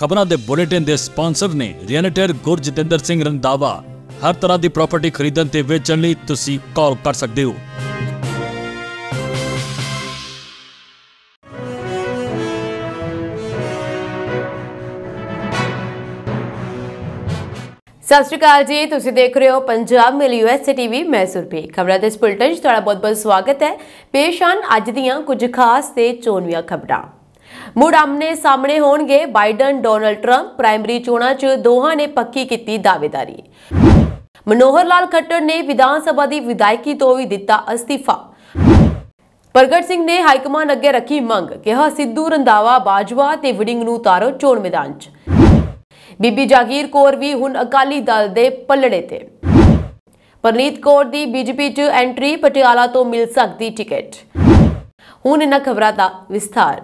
ਖਬਰਾਂ ਦੇ ਬੁਲੇਟਿਨ ਦੇ ਸਪਾਂਸਰ ਨੇ ਰੀਅਲਟਰ ਗੁਰਜਤਿੰਦਰ ਸਿੰਘ ਰੰਦਾਵਾ ਹਰ ਤਰ੍ਹਾਂ ਦੀ ਪ੍ਰਾਪਰਟੀ ਖਰੀਦਣ ਤੇ ਵੇਚਣ ਲਈ ਤੁਸੀਂ ਕਾਲ ਕਰ ਸਕਦੇ ਹੋ ਸਤਿ ਸ਼੍ਰੀ ਅਕਾਲ ਜੀ ਤੁਸੀਂ ਦੇਖ ਰਹੇ ਹੋ ਪੰਜਾਬ ਮਿਲ ਐਸ ਟੀਵੀ ਮੈਸੂਰ ਪੇ ਖਬਰਾਂ ਦੇ ਇਸ 'ਚ ਤੁਹਾਡਾ ਬਹੁਤ-ਬਹੁਤ ਸਵਾਗਤ ਹੈ ਪੇਸ਼ ਹਨ ਅੱਜ ਦੀਆਂ ਕੁਝ ਖਾਸ ਤੇ ਚੋਣਵੀਆਂ ਖਬਰਾਂ ਮੁੜ ਆਮਨੇ ਸਾਹਮਣੇ ਹੋਣਗੇ ਬਾਈਡਨ ਡੋਨਲਡ ਟਰੰਪ ਪ੍ਰਾਇਮਰੀ ਚੋਣਾਂ 'ਚ ਦੋਹਾਂ ਨੇ ਪੱਕੀ ਕੀਤੀ ਦਾਅਵੇਦਾਰੀ ਮਨੋਹਰ ਲਾਲ ਖੱਟਰ ਨੇ ਵਿਧਾਨ ਸਭਾ ਦੀ ਵਿਧਾਇਕੀ ਤੋਂ ਵੀ ਦਿੱਤਾ ਅਸਤੀਫਾ ਪ੍ਰਗਟ ਸਿੰਘ ਨੇ ਕਮਾਂਡ ਅੱਗੇ ਰੱਖੀ ਮੰਗ ਕਿਹਾ ਸਿੱਧੂ ਰੰਦਾਵਾ ਬਾਜਵਾ ਤੇ ਵਿਡਿੰਗ ਨੂੰ ਉਤਾਰੋ ਚੋਣ ਮੈਦਾਨ 'ਚ ਬੀਬੀ ਜਾਗੀਰ ਕੌਰ ਵੀ ਹੁਣ ਅਕਾਲੀ ਦਲ ਦੇ ਪੱਲੜੇ ਤੇ ਪਰਨੀਤ ਕੌਰ ਦੀ ਬੀਜਪੀ 'ਚ ਐਂਟਰੀ ਪਟਿਆਲਾ ਤੋਂ ਮਿਲ ਸਕਦੀ ਟਿਕਟ ਹੁਣ ਇਹਨਾਂ ਖਬਰਾਂ ਦਾ ਵਿਸਥਾਰ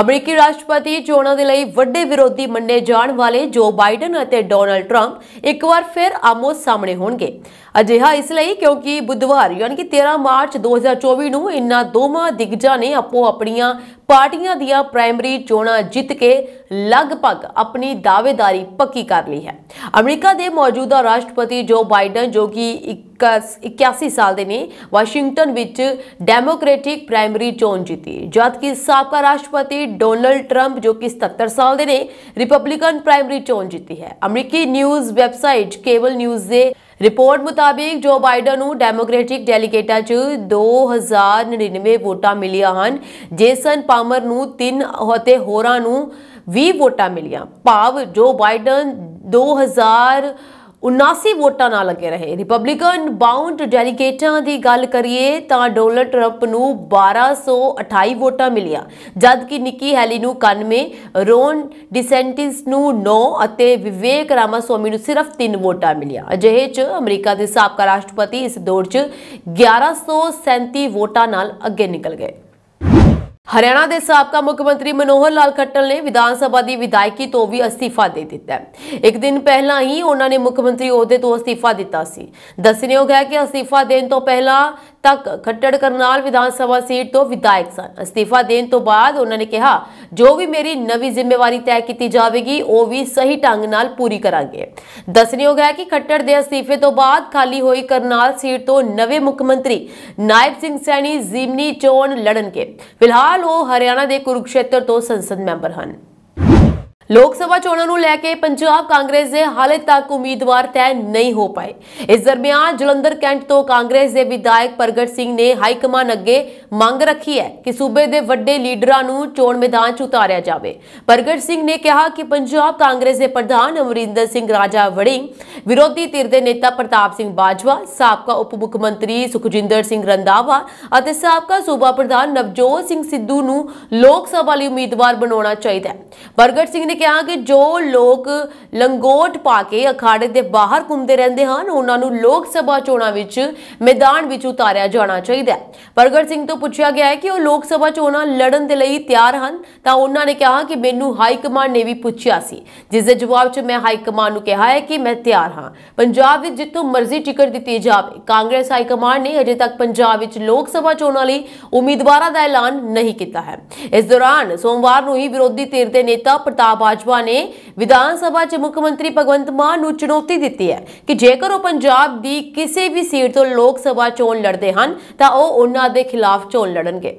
ਅਮਰੀਕੀ ਰਾਸ਼ਟਰਪਤੀ ਚੋਣਾਂ ਦੇ ਲਈ ਵੱਡੇ ਵਿਰੋਧੀ ਮੰਨੇ ਜਾਣ ਵਾਲੇ ਜੋ ਬਾਈਡਨ ਅਤੇ ਡੋਨਲਡ ਟਰੰਪ ਇੱਕ ਵਾਰ ਫਿਰ ਆਮੋ ਸਾਹਮਣੇ ਹੋਣਗੇ ਅਜਿਹਾ ਇਸ ਲਈ ਕਿਉਂਕਿ ਬੁੱਧਵਾਰ ਯਾਨੀ ਕਿ 13 ਮਾਰਚ 2024 ਨੂੰ ਇਨ੍ਹਾਂ ਦੋਵਾਂ ਦਿਗਜਾਂ ਨੇ ਆਪੋ ਆਪਣੀਆਂ ਪਾਰਟੀਆਂ ਦੀਆਂ ਪ੍ਰਾਇਮਰੀ ਚੋਣਾਂ ਜਿੱਤ ਕੇ ਲਗਭਗ ਆਪਣੀ ਦਾਅਵੇਦਾਰੀ ਪੱਕੀ ਕਰ ਲਈ ਹੈ ਅਮਰੀਕਾ ਦੇ ਮੌਜੂਦਾ ਰਾਸ਼ਟਰਪਤੀ ਜੋ ਬਾਈਡਨ ਜੋ ਕਿ 81 ਸਾਲ ਦੇ ਨੇ ਵਾਸ਼ਿੰਗਟਨ ਵਿੱਚ ਡੈਮੋਕ੍ਰੈਟਿਕ ਪ੍ਰਾਇਮਰੀ ਚੋਣ ਜਿੱਤੀ ਜਦਕਿ ਸਾਬਕਾ ਰਾਸ਼ਟਰਪਤੀ ਡੋਨਲਡ ਟਰੰਪ ਜੋ ਕਿ 77 ਸਾਲ ਦੇ ਨੇ ਰਿਪਬਲਿਕਨ ਪ੍ਰਾਇਮਰੀ ਚੋਣ ਜਿੱਤੀ ਹੈ ਅਮਰੀਕੀ ਨਿਊਜ਼ ਵੈਬਸਾਈਟ ਕੇਬਲ ਨਿਊਜ਼ ਦੇ ਰਿਪੋਰਟ ਮੁਤਾਬਿਕ ਜੋ ਬਾਈਡਨ ਨੂੰ ਡੈਮੋਕ੍ਰੈਟਿਕ ਡੈਲੀਗੇਟਾਂ 'ਚ 2099 ਵੋਟਾਂ ਮਿਲੀਆਂ ਹਨ ਜੇਸਨ ਪਾਮਰ ਨੂੰ 3 ਅਤੇ ਹੋਰਾਂ ਨੂੰ 20 ਵੋਟਾਂ ਮਿਲੀਆਂ ਭਾਵ ਜੋ ਬਾਈਡਨ 2000 79 ਵੋਟਾਂ ਨਾਲ ਲੱਗੇ ਰਹੇ ਰਿਪਬਲਿਕਨ ਬਾਉਂਡ ਡੈਲੀਗੇਟਾਂ ਦੀ ਗੱਲ ਕਰੀਏ ਤਾਂ ਡੋਨਲਡ ਟਰੰਪ ਨੂੰ 1228 ਵੋਟਾਂ ਮਿਲੀਆਂ ਜਦਕਿ ਨਿੱਕੀ ਹੈਲੀ ਨੂੰ 91 ਰੋਨ ਡਿਸੈਂਟਿਸ ਨੂੰ 9 ਅਤੇ ਵਿਵੇਕ ਰਾਮਾਸਵਾਮੀ ਨੂੰ ਸਿਰਫ 3 ਵੋਟਾਂ ਮਿਲੀਆਂ ਅਜਿਹੇ 'ਚ ਅਮਰੀਕਾ ਦੇ ਸਾਬਕਾ ਰਾਸ਼ਟਰਪਤੀ ਇਸ ਦੌਰ 'ਚ 1137 ਵੋਟਾਂ ਨਾਲ ਅੱਗੇ ਨਿਕਲ ਗਏ ਹਰਿਆਣਾ ਦੇ ਸਾਬਕਾ ਮੁੱਖ ਮੰਤਰੀ ਮਨੋਹਰ ਲਾਲ ਖੱਟਲ ਨੇ ਵਿਧਾਨ ਸਭਾ ਦੀ ਵਿਧਾਇਕੀ ਤੋਂ ਵੀ ਅਸਤੀਫਾ ਦੇ ਦਿੱਤਾ ਹੈ ਇੱਕ ਦਿਨ ਪਹਿਲਾਂ ਹੀ ਉਹਨਾਂ ਨੇ ਮੁੱਖ ਮੰਤਰੀ ਅਹੁਦੇ ਤੋਂ ਅਸਤੀਫਾ ਦਿੱਤਾ ਸੀ ਦੱਸਣਯੋਗ ਹੈ ਕਿ ਅਸਤੀਫਾ ਦੇਣ ਤੋਂ ਪਹਿਲਾਂ ਤੱਕ ਖੱਟੜ ਕਰਨਾਲ ਵਿਧਾਨ ਸਭਾ ਸੀਟ ਤੋਂ ਵਿਧਾਇਕ ਸਨ ਅਸਤੀਫਾ ਦੇਣ ਤੋਂ ਬਾਅਦ ਉਹਨਾਂ ਨੇ ਕਿਹਾ ਜੋ ਵੀ ਮੇਰੀ ਨਵੀਂ ਜ਼ਿੰਮੇਵਾਰੀ ਤੈਅ ਕੀਤੀ ਜਾਵੇਗੀ ਉਹ ਵੀ ਸਹੀ ਢੰਗ ਨਾਲ ਪੂਰੀ ਕਰਾਂਗੇ ਦੱਸਣਯੋਗ ਹੈ ਕਿ ਖੱਟੜ ਦੇ ਅਸਤੀਫੇ ਤੋਂ ਬਾਅਦ ਖਾਲੀ ਹੋਈ ਕਰਨਾਲ ਸੀਟ ਤੋਂ ਨਵੇਂ ਮੁੱਖ ਮੰਤਰੀ ਨਾਇਬ ਸਿੰਘ ਸੈਣੀ ਜ਼ਿਮਨੀ ਚੋਣ ਲੜਨਗੇ ਫਿਲਹਾਲ ਉਹ ਹਰਿਆਣਾ ਦੇ ਕੁਰੂਕਸ਼ੇਤਰ ਤੋਂ ਸੰਸਦ ਮੈਂਬਰ ਹਨ ਲੋਕ ਸਭਾ ਚੋਣਾਂ ਨੂੰ ਲੈ ਕੇ ਪੰਜਾਬ ਕਾਂਗਰਸ ਦੇ ਹਾਲੇ ਤੱਕ ਉਮੀਦਵਾਰ ਤੈਅ ਨਹੀਂ ਹੋ ਪਾਏ ਇਸ ਦਰਮਿਆਨ ਜਲੰਧਰ ਕੈਂਟ ਤੋਂ ਕਾਂਗਰਸ ਦੇ ਵਿਧਾਇਕ ਪ੍ਰਗਟ ਸਿੰਘ ਨੇ ਹਾਈ ਕਮਾਨ ਅੱਗੇ ਮੰਗ ਰੱਖੀ ਹੈ ਕਿ ਸੂਬੇ ਦੇ ਵੱਡੇ ਲੀਡਰਾਂ ਨੂੰ ਚੋਣ ਮੈਦਾਨ 'ਚ ਉਤਾਰਿਆ ਜਾਵੇ ਪ੍ਰਗਟ ਸਿੰਘ ਨੇ ਕਿਹਾ ਕਿ ਪੰਜਾਬ ਕਾਂਗਰਸ ਦੇ ਪ੍ਰਧਾਨ ਅਮਰਿੰਦਰ ਸਿੰਘ ਰਾਜਾ ਵੜਿੰਗ ਵਿਰੋਧੀ ਧਿਰ ਦੇ ਨੇਤਾ ਪ੍ਰਤਾਪ ਸਿੰਘ ਬਾਜਵਾ ਸਾਬਕਾ ਉਪ ਮੁੱਖ ਮੰਤਰੀ ਸੁਖਜਿੰਦਰ ਸਿੰਘ ਰੰਦਾਵਾ ਅਤੇ ਸਾਬਕਾ ਸੂਬਾ ਪ੍ਰਧਾਨ ਨਵਜੋਤ ਸਿੰਘ ਸਿੱਧੂ ਨੂੰ ਲੋਕ ਸਭਾ ਲਈ ਉਮੀਦਵਾਰ ਬਣਾਉਣਾ ਚਾਹੀਦਾ ਹੈ ਪ੍ਰਗਟ ਸਿੰਘ ਨੇ ਕਿਹਾ ਕਿ ਜੋ ਲੋਕ ਲੰਗੋਟ ਪਾ ਕੇ ਅਖਾੜੇ ਦੇ ਬਾਹਰ ਘੁੰਮਦੇ ਰਹਿੰਦੇ ਹਨ ਉਹਨਾਂ ਨੂੰ ਲੋਕ ਸਭਾ ਚੋਣਾਂ ਵਿੱਚ ਮੈਦਾਨ ਵਿੱਚ ਉਤਾਰਿਆ ਜਾਣਾ ਚਾਹੀਦਾ ਹੈ ਪਰਗਟ ਸਿੰਘ ਤੋਂ ਪੁੱਛਿਆ ਗਿਆ ਹੈ ਕਿ ਉਹ ਲੋਕ ਸਭਾ ਚੋਣਾਂ ਲੜਨ ਦੇ ਲਈ ਤਿਆਰ ਹਨ ਤਾਂ ਉਹਨਾਂ ਨੇ ਕਿਹਾ ਕਿ ਮੈਨੂੰ ਹਾਈ ਕਮਾਂਡ ਨੇ ਵੀ ਪੁੱਛਿਆ ਸੀ ਜਿਸ ਦੇ ਜਵਾਬ 'ਚ ਮੈਂ ਹਾਈ ਕਮਾਂਡ ਨੂੰ ਕਿਹਾ ਹੈ ਕਿ ਮੈਂ ਤਿਆਰ ਹਾਂ ਪੰਜਾਬ ਵਿੱਚ ਜਿੱਥੋਂ ਮਰਜ਼ੀ ਟਿਕਟ ਦਿੱਤੀ ਜਾਵੇ ਕਾਂਗਰਸ ਹਾਈ ਕਮਾਂਡ ਨੇ ਅਜੇ ਤੱਕ ਪੰਜਾਬ ਵਿੱਚ ਲੋਕ ਸਭਾ ਚੋਣਾਂ ਲਈ ਉਮੀਦਵਾਰਾਂ ਦਾ ਐਲਾਨ ਨਹੀਂ ਕੀਤਾ ਹੈ ਇਸ ਦੌਰਾਨ ਸੋਮਵਾਰ ਨੂੰ ਹੀ ਵਿਰੋਧੀ ਧਿਰ ਦੇ ਨੇਤਾ ਪ੍ਰਤਾਪ ਬਾਜਵਾ ਨੇ ਵਿਧਾਨ ਸਭਾ 'ਚ ਮੁੱਖ ਮੰਤਰੀ ਭਗਵੰਤ ਮਾਨ ਨੂੰ ਚੁਣੌਤੀ ਦਿੱਤੀ ਹੈ ਕਿ ਜੇਕਰ ਉਹ ਪੰਜਾਬ ਦੀ ਕਿਸੇ ਵੀ ਸੀਟ ਤੋਂ ਲੋਕ ਸਭਾ ਚੋਣ ਲੜਦੇ ਹਨ ਤਾਂ ਉਹ ਉਹਨਾਂ ਦੇ ਖਿਲਾਫ ਚੋਣ ਲੜਨਗੇ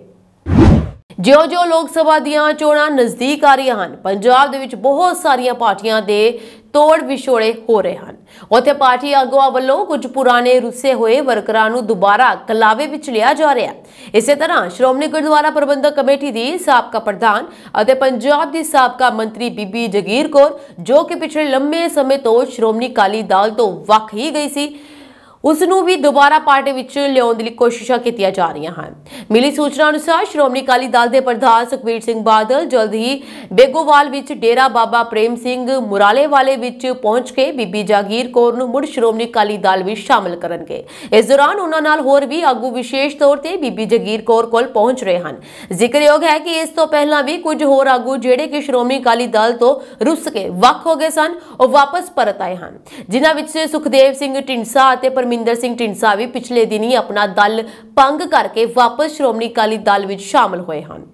ਜਿਉਂ-ਜਿਉਂ ਲੋਕ ਸਭਾ ਦੀਆਂ ਚੋਣਾਂ ਨਜ਼ਦੀਕ ਆ ਰਹੀਆਂ ਹਨ ਪੰਜਾਬ ਦੇ ਵਿੱਚ ਬਹੁਤ ਸਾਰੀਆਂ ਪਾਰਟੀਆਂ ਦੇ ਤੋੜ ਵਿਛੋੜੇ ਹੋ ਰਹੇ ਹਨ ਉੱਥੇ ਪਾਰਟੀ ਆਗੂਆਂ ਵੱਲੋਂ ਕੁਝ ਪੁਰਾਣੇ ਰੁੱਸੇ ਹੋਏ ਵਰਕਰਾਂ ਨੂੰ ਦੁਬਾਰਾ ਕਲਾਵੇ ਵਿੱਚ ਲਿਆ ਜਾ ਰਿਹਾ ਹੈ ਇਸੇ ਤਰ੍ਹਾਂ ਸ਼੍ਰੋਮਣੀ ਗੁਰਦੁਆਰਾ ਪ੍ਰਬੰਧਕ ਕਮੇਟੀ ਦੀ ਸਾਬਕਾ ਪ੍ਰਧਾਨ ਅਤੇ ਪੰਜਾਬ ਦੀ ਸਾਬਕਾ ਮੰਤਰੀ ਬੀਬੀ ਜਗੀਰ ਕੌਰ ਜੋ ਕਿ ਪਿਛਲੇ ਲੰਮੇ ਸਮੇਂ ਤੋਂ ਸ਼੍ਰੋਮਣੀ ਕਾਲੀ ਦਲ ਤੋਂ ਵੱਖ ਹੀ ਗਈ ਸੀ ਉਸ ਨੂੰ ਵੀ ਦੁਬਾਰਾ ਪਾਰਟੀ ਵਿੱਚ ਲਿਆਉਣ ਦੀ ਕੋਸ਼ਿਸ਼ਾਂ ਕੀਤੀਆਂ ਜਾ ਰਹੀਆਂ ਹਨ ਮਿਲੀ ਸੂਚਨਾ ਅਨੁਸਾਰ ਸ਼੍ਰੋਮਣੀ ਕਾਲੀ ਦਲ ਦੇ ਪ੍ਰਧਾਨ ਸੁਖਵੀਰ ਸਿੰਘ ਬਾਦਲ ਜਲਦ ਹੀ ਬੇਗੋਵਾਲ ਵਿੱਚ ਡੇਰਾ ਬਾਬਾ ਪ੍ਰੇਮ ਸਿੰਘ ਮੁਰਾਲੇ ਵਾਲੇ ਵਿੱਚ ਪਹੁੰਚ ਕੇ ਬੀਬੀ ਜਾਗੀਰ ਕੌਰ ਨੂੰ ਮੁੜ ਸ਼੍ਰੋਮਣੀ ਕਾਲੀ ਦਲ ਵਿੱਚ ਸ਼ਾਮਲ ਕਰਨਗੇ ਇਸ ਦੌਰਾਨ ਉਹਨਾਂ ਨਾਲ ਹੋਰ ਵੀ ਆਗੂ ਵਿਸ਼ੇਸ਼ ਤੌਰ ਤੇ ਬੀਬੀ ਜਾਗੀਰ ਕੌਰ ਕੋਲ ਪਹੁੰਚ ਰਹੇ ਹਨ ਜ਼ਿਕਰਯੋਗ ਹੈ ਕਿ ਇਸ ਤੋਂ ਪਹਿਲਾਂ ਵੀ ਕੁਝ ਹੋਰ ਆਗੂ ਜਿਹੜੇ ਕਿ ਸ਼੍ਰੋਮਣੀ ਕਾਲੀ ਦਲ ਤੋਂ ਰੁੱਸ ਕੇ ਵੱਖ ਹੋ ਗਏ ਸਨ ਉਹ ਵਾਪਸ ਪਰਤ ਆਏ ਹਨ ਜਿਨ੍ਹਾਂ ਵਿੱਚ ਸੁਖਦੇਵ ਸਿੰਘ ਢਿੰਸਾ ਅਤੇ ਪਰਮ ਪਰਮਿੰਦਰ ਸਿੰਘ ਢਿੰਸਾ ਵੀ ਪਿਛਲੇ ਦਿਨੀ ਆਪਣਾ ਦਲ ਪੰਗ ਕਰਕੇ ਵਾਪਸ ਸ਼੍ਰੋਮਣੀ ਕਾਲੀ ਦਲ ਵਿੱਚ ਸ਼ਾਮਲ ਹੋਏ ਹਨ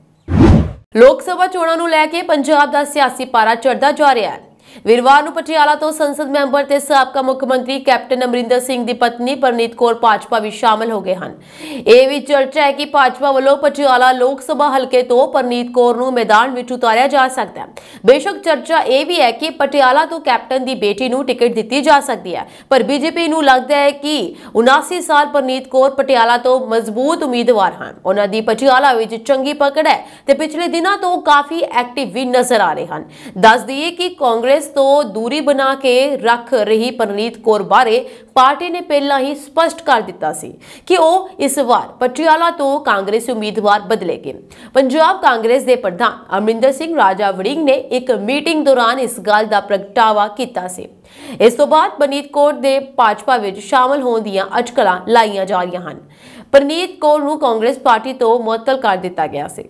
ਲੋਕ ਸਭਾ ਚੋਣਾਂ ਨੂੰ ਲੈ ਕੇ ਪੰਜਾਬ ਦਾ ਸਿਆਸੀ ਪਾਰਾ ਚੜਦਾ ਜਾ ਰਿਹਾ ਹੈ ਵੀਰਵਾਰ ਨੂੰ ਪਟਿਆਲਾ ਤੋਂ ਸੰਸਦ ਮੈਂਬਰ ਤੇ ਸਾਬਕਾ ਮੁੱਖ ਮੰਤਰੀ ਕੈਪਟਨ ਅਮਰਿੰਦਰ ਸਿੰਘ ਦੀ ਪਤਨੀ ਪਰਨੀਤ ਕੌਰ ਭਾਜਪਾ ਵਿੱਚ ਸ਼ਾਮਲ ਹੋ ਗਏ ਹਨ ਇਹ ਵੀ ਚਰਚਾ ਹੈ ਕਿ ਭਾਜਪਾ ਵੱਲੋਂ ਪਟਿਆਲਾ ਲੋਕ ਸਭਾ ਹਲਕੇ ਤੋਂ ਪਰਨੀਤ ਕੌਰ ਨੂੰ ਮੈਦਾਨ ਵਿੱਚ ਉਤਾਰਿਆ ਜਾ ਸਕਦਾ ਹੈ ਬੇਸ਼ੱਕ ਚਰਚਾ ਇਹ ਵੀ ਹੈ ਕਿ ਪਟਿਆਲਾ ਤੋਂ ਕੈਪਟਨ ਦੀ ਬੇਟੀ ਨੂੰ ਟਿਕਟ ਦਿੱਤੀ ਜਾ ਸਕਦੀ ਹੈ ਪਰ ਬੀਜੇਪੀ ਨੂੰ ਲੱਗਦਾ ਹੈ ਕਿ 79 ਸਾਲ ਪਰਨੀਤ ਕੌਰ ਪਟਿਆਲਾ ਤੋਂ ਮਜ਼ਬੂਤ ਉਮੀਦਵਾਰ ਹਨ ਉਹਨਾਂ ਦੀ ਪਟਿਆਲਾ ਵਿੱਚ ਚੰਗੀ ਪਕੜ ਹੈ ਤੇ ਪਿਛਲੇ ਦਿਨਾਂ ਤੋਂ ਕਾਫੀ ਐਕਟਿਵ ਵੀ ਨਜ਼ਰ ਆ ਰਹੇ ਹਨ ਦੱਸ ਦਈਏ ਕਿ ਕਾਂਗਰਸ ਕਾਂਗਰਸ ਤੋਂ ਦੂਰੀ ਬਣਾ ਕੇ ਰੱਖ ਰਹੀ ਪਰਨੀਤ ਕੌਰ ਬਾਰੇ ਪਾਰਟੀ ਨੇ ਪਹਿਲਾਂ ਹੀ ਸਪਸ਼ਟ ਕਰ ਦਿੱਤਾ ਸੀ ਕਿ ਉਹ ਇਸ ਵਾਰ ਪਟਿਆਲਾ ਤੋਂ ਕਾਂਗਰਸੀ ਉਮੀਦਵਾਰ ਬਦਲੇਗੇ ਪੰਜਾਬ ਕਾਂਗਰਸ ਦੇ ਪ੍ਰਧਾਨ ਅਮਰਿੰਦਰ ਸਿੰਘ ਰਾਜਾ ਵੜਿੰਗ ਨੇ ਇੱਕ ਮੀਟਿੰਗ ਦੌਰਾਨ ਇਸ ਗੱਲ ਦਾ ਪ੍ਰਗਟਾਵਾ ਕੀਤਾ ਸੀ ਇਸ ਤੋਂ ਬਾਅਦ ਪਰਨੀਤ ਕੌਰ ਦੇ ਭਾਜਪਾ ਵਿੱਚ ਸ਼ਾਮਲ ਹੋਣ ਦੀਆਂ ਅਟਕਲਾਂ ਲਾਈਆਂ ਜਾ ਰਹੀਆਂ ਹਨ ਪਰਨੀਤ ਕੌਰ ਨੂੰ ਕਾਂਗਰਸ ਪਾਰਟੀ ਤੋਂ ਮੁਅੱਤਲ ਕਰ ਦਿੱਤਾ ਗਿਆ ਸੀ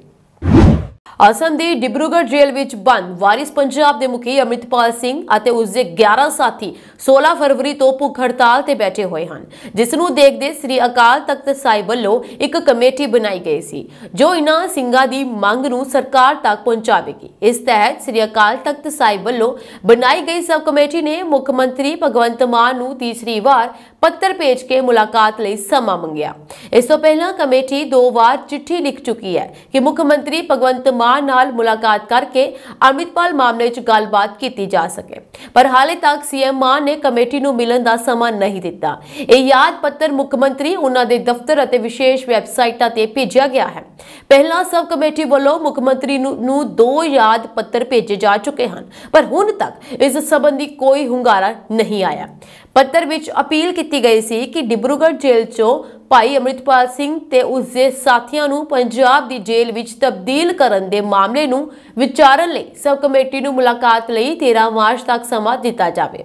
ਅਸਮ ਦੇ ਡਿਬਰੂਗੜ੍ਹ ਜੇਲ੍ਹ ਵਿੱਚ ਬੰਦ ਵਾਰਿਸ ਪੰਜਾਬ ਦੇ ਮੁਖੀ ਅਮਿਤਪਾਲ ਸਿੰਘ ਅਤੇ ਉਸ ਦੇ 11 ਸਾਥੀ 16 ਫਰਵਰੀ ਤੋਂ ਭੁੱਖ ਹੜਤਾਲ ਤੇ ਬੈਠੇ ਹੋਏ ਹਨ ਜਿਸ ਨੂੰ ਦੇਖਦੇ ਸ੍ਰੀ ਅਕਾਲ ਤਖਤ ਸਾਹਿਬ ਵੱਲੋਂ ਇੱਕ ਕਮੇਟੀ ਬਣਾਈ ਗਈ ਸੀ ਜੋ ਇਨ੍ਹਾਂ ਸਿੰਘਾਂ ਦੀ ਮੰਗ ਨੂੰ ਸਰਕਾਰ ਤੱਕ ਪਹੁੰਚਾਵੇਗੀ ਇਸ ਤਹਿਤ ਸ੍ਰੀ ਅਕਾਲ ਤਖਤ ਸਾਹਿਬ ਵੱਲੋਂ ਬਣਾਈ ਗਈ ਸਬ ਕਮੇਟੀ ਨੇ ਮੁੱਖ ਮੰਤਰੀ ਭਗਵੰਤ ਮਾਨ ਨੂੰ ਤੀਸਰੀ ਵਾਰ ਪੱਤਰ ਭੇਜ ਕੇ ਮੁਲਾਕਾਤ ਲਈ ਸਮਾਂ ਮੰਗਿਆ ਇਸ ਤੋਂ ਪਹਿਲਾਂ ਕਮੇਟੀ ਦੋ ਵਾਰ ਚਿੱਠੀ ਲਿਖ ਚੁੱਕੀ ਹੈ ਕਿ ਮੁੱਖ ਮੰਤਰੀ ਭਗਵੰਤ ਮਾਨ ਨਾਲ ਮੁਲਾਕਾਤ ਕਰਕੇ ਅਮਿਤਪਾਲ ਮਾਮਲੇ 'ਚ ਗੱਲਬਾਤ ਕੀਤੀ ਜਾ ਸਕੇ ਪਰ ਹਾਲੇ ਤੱਕ ਸੀਐਮ ਮਾਨ ਨੇ ਕਮੇਟੀ ਨੂੰ ਮਿਲਣ ਦਾ ਸਮਾਂ ਨਹੀਂ ਦਿੱਤਾ ਇਹ ਯਾਦ ਪੱਤਰ ਮੁੱਖ ਮੰਤਰੀ ਉਹਨਾਂ ਦੇ ਦਫ਼ਤਰ ਅਤੇ ਵਿਸ਼ੇਸ਼ ਵੈਬਸਾਈਟਾਂ ਤੇ ਭੇਜਿਆ ਗਿਆ ਹੈ ਪਹਿਲਾਂ ਸਬ ਕਮੇਟੀ ਵੱਲੋਂ ਮੁੱਖ ਮੰਤਰੀ ਨੂੰ ਦੋ ਯਾਦ ਪੱਤਰ ਭੇਜੇ ਜਾ ਚੁੱਕੇ ਹਨ ਪਰ ਹੁਣ ਤੱਕ ਇਸ ਸਬੰਧੀ ਕੋਈ ਹੁੰਗਾਰਾ ਨਹੀਂ ਆਇਆ ਪੱਤਰ ਵਿੱਚ ਅਪੀਲ ਕੀਤੀ ਗਈ ਸੀ ਕਿ ਡਿਬਰੂਗੜ੍ਹ ਜੇਲ੍ਹ 'ਚੋਂ ਭਾਈ ਅਮਰਿਤਪਾਲ ਸਿੰਘ ਤੇ ਉਸ ਦੇ ਸਾਥੀਆਂ ਨੂੰ ਪੰਜਾਬ ਦੀ ਜੇਲ੍ਹ ਵਿੱਚ ਤਬਦੀਲ ਕਰਨ ਦੇ ਮਾਮਲੇ ਨੂੰ ਵਿਚਾਰਨ ਲਈ ਸਬ ਕਮੇਟੀ ਨੂੰ ਮੁਲਾਕਾਤ ਲਈ 13 ਮਾਰਚ ਤੱਕ ਸਮਾਂ ਦਿੱਤਾ ਜਾਵੇ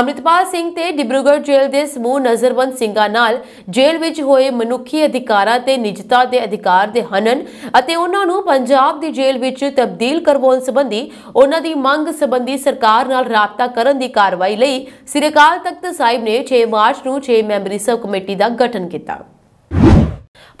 ਅਮਰਿਤਪਾਲ ਸਿੰਘ ਤੇ ਡਿਬਰੂਗੜ੍ਹ ਜੇਲ੍ਹ ਦੇ ਸਮੂਹ ਨਜ਼ਰਬੰਦ ਸਿੰਘਾਂ ਨਾਲ ਜੇਲ੍ਹ ਵਿੱਚ ਹੋਏ ਮਨੁੱਖੀ ਅਧਿਕਾਰਾਂ ਤੇ ਨਿਜਤਾ ਦੇ ਅਧਿਕਾਰ ਦੇ ਹਨਨ ਅਤੇ ਉਹਨਾਂ ਨੂੰ ਪੰਜਾਬ ਦੀ ਜੇਲ੍ਹ ਵਿੱਚ ਤਬਦੀਲ ਕਰਵਾਉਣ ਸੰਬੰਧੀ ਉਹਨਾਂ ਦੀ ਮੰਗ ਸੰਬੰਧੀ ਸਰਕਾਰ ਨਾਲ ਰਾਬਤਾ ਕਰਨ ਦੀ ਕਾਰਵਾਈ ਲਈ ਸਿਰਕਾਲ ਤਖਤ ਸਾਹਿਬ ਨੇ 6 ਮਾਰਚ ਨੂੰ 6 ਮੈਂਬਰੀ ਸਬ ਕਮੇਟੀ ਦਾ ਗਠਨ ਕੀਤਾ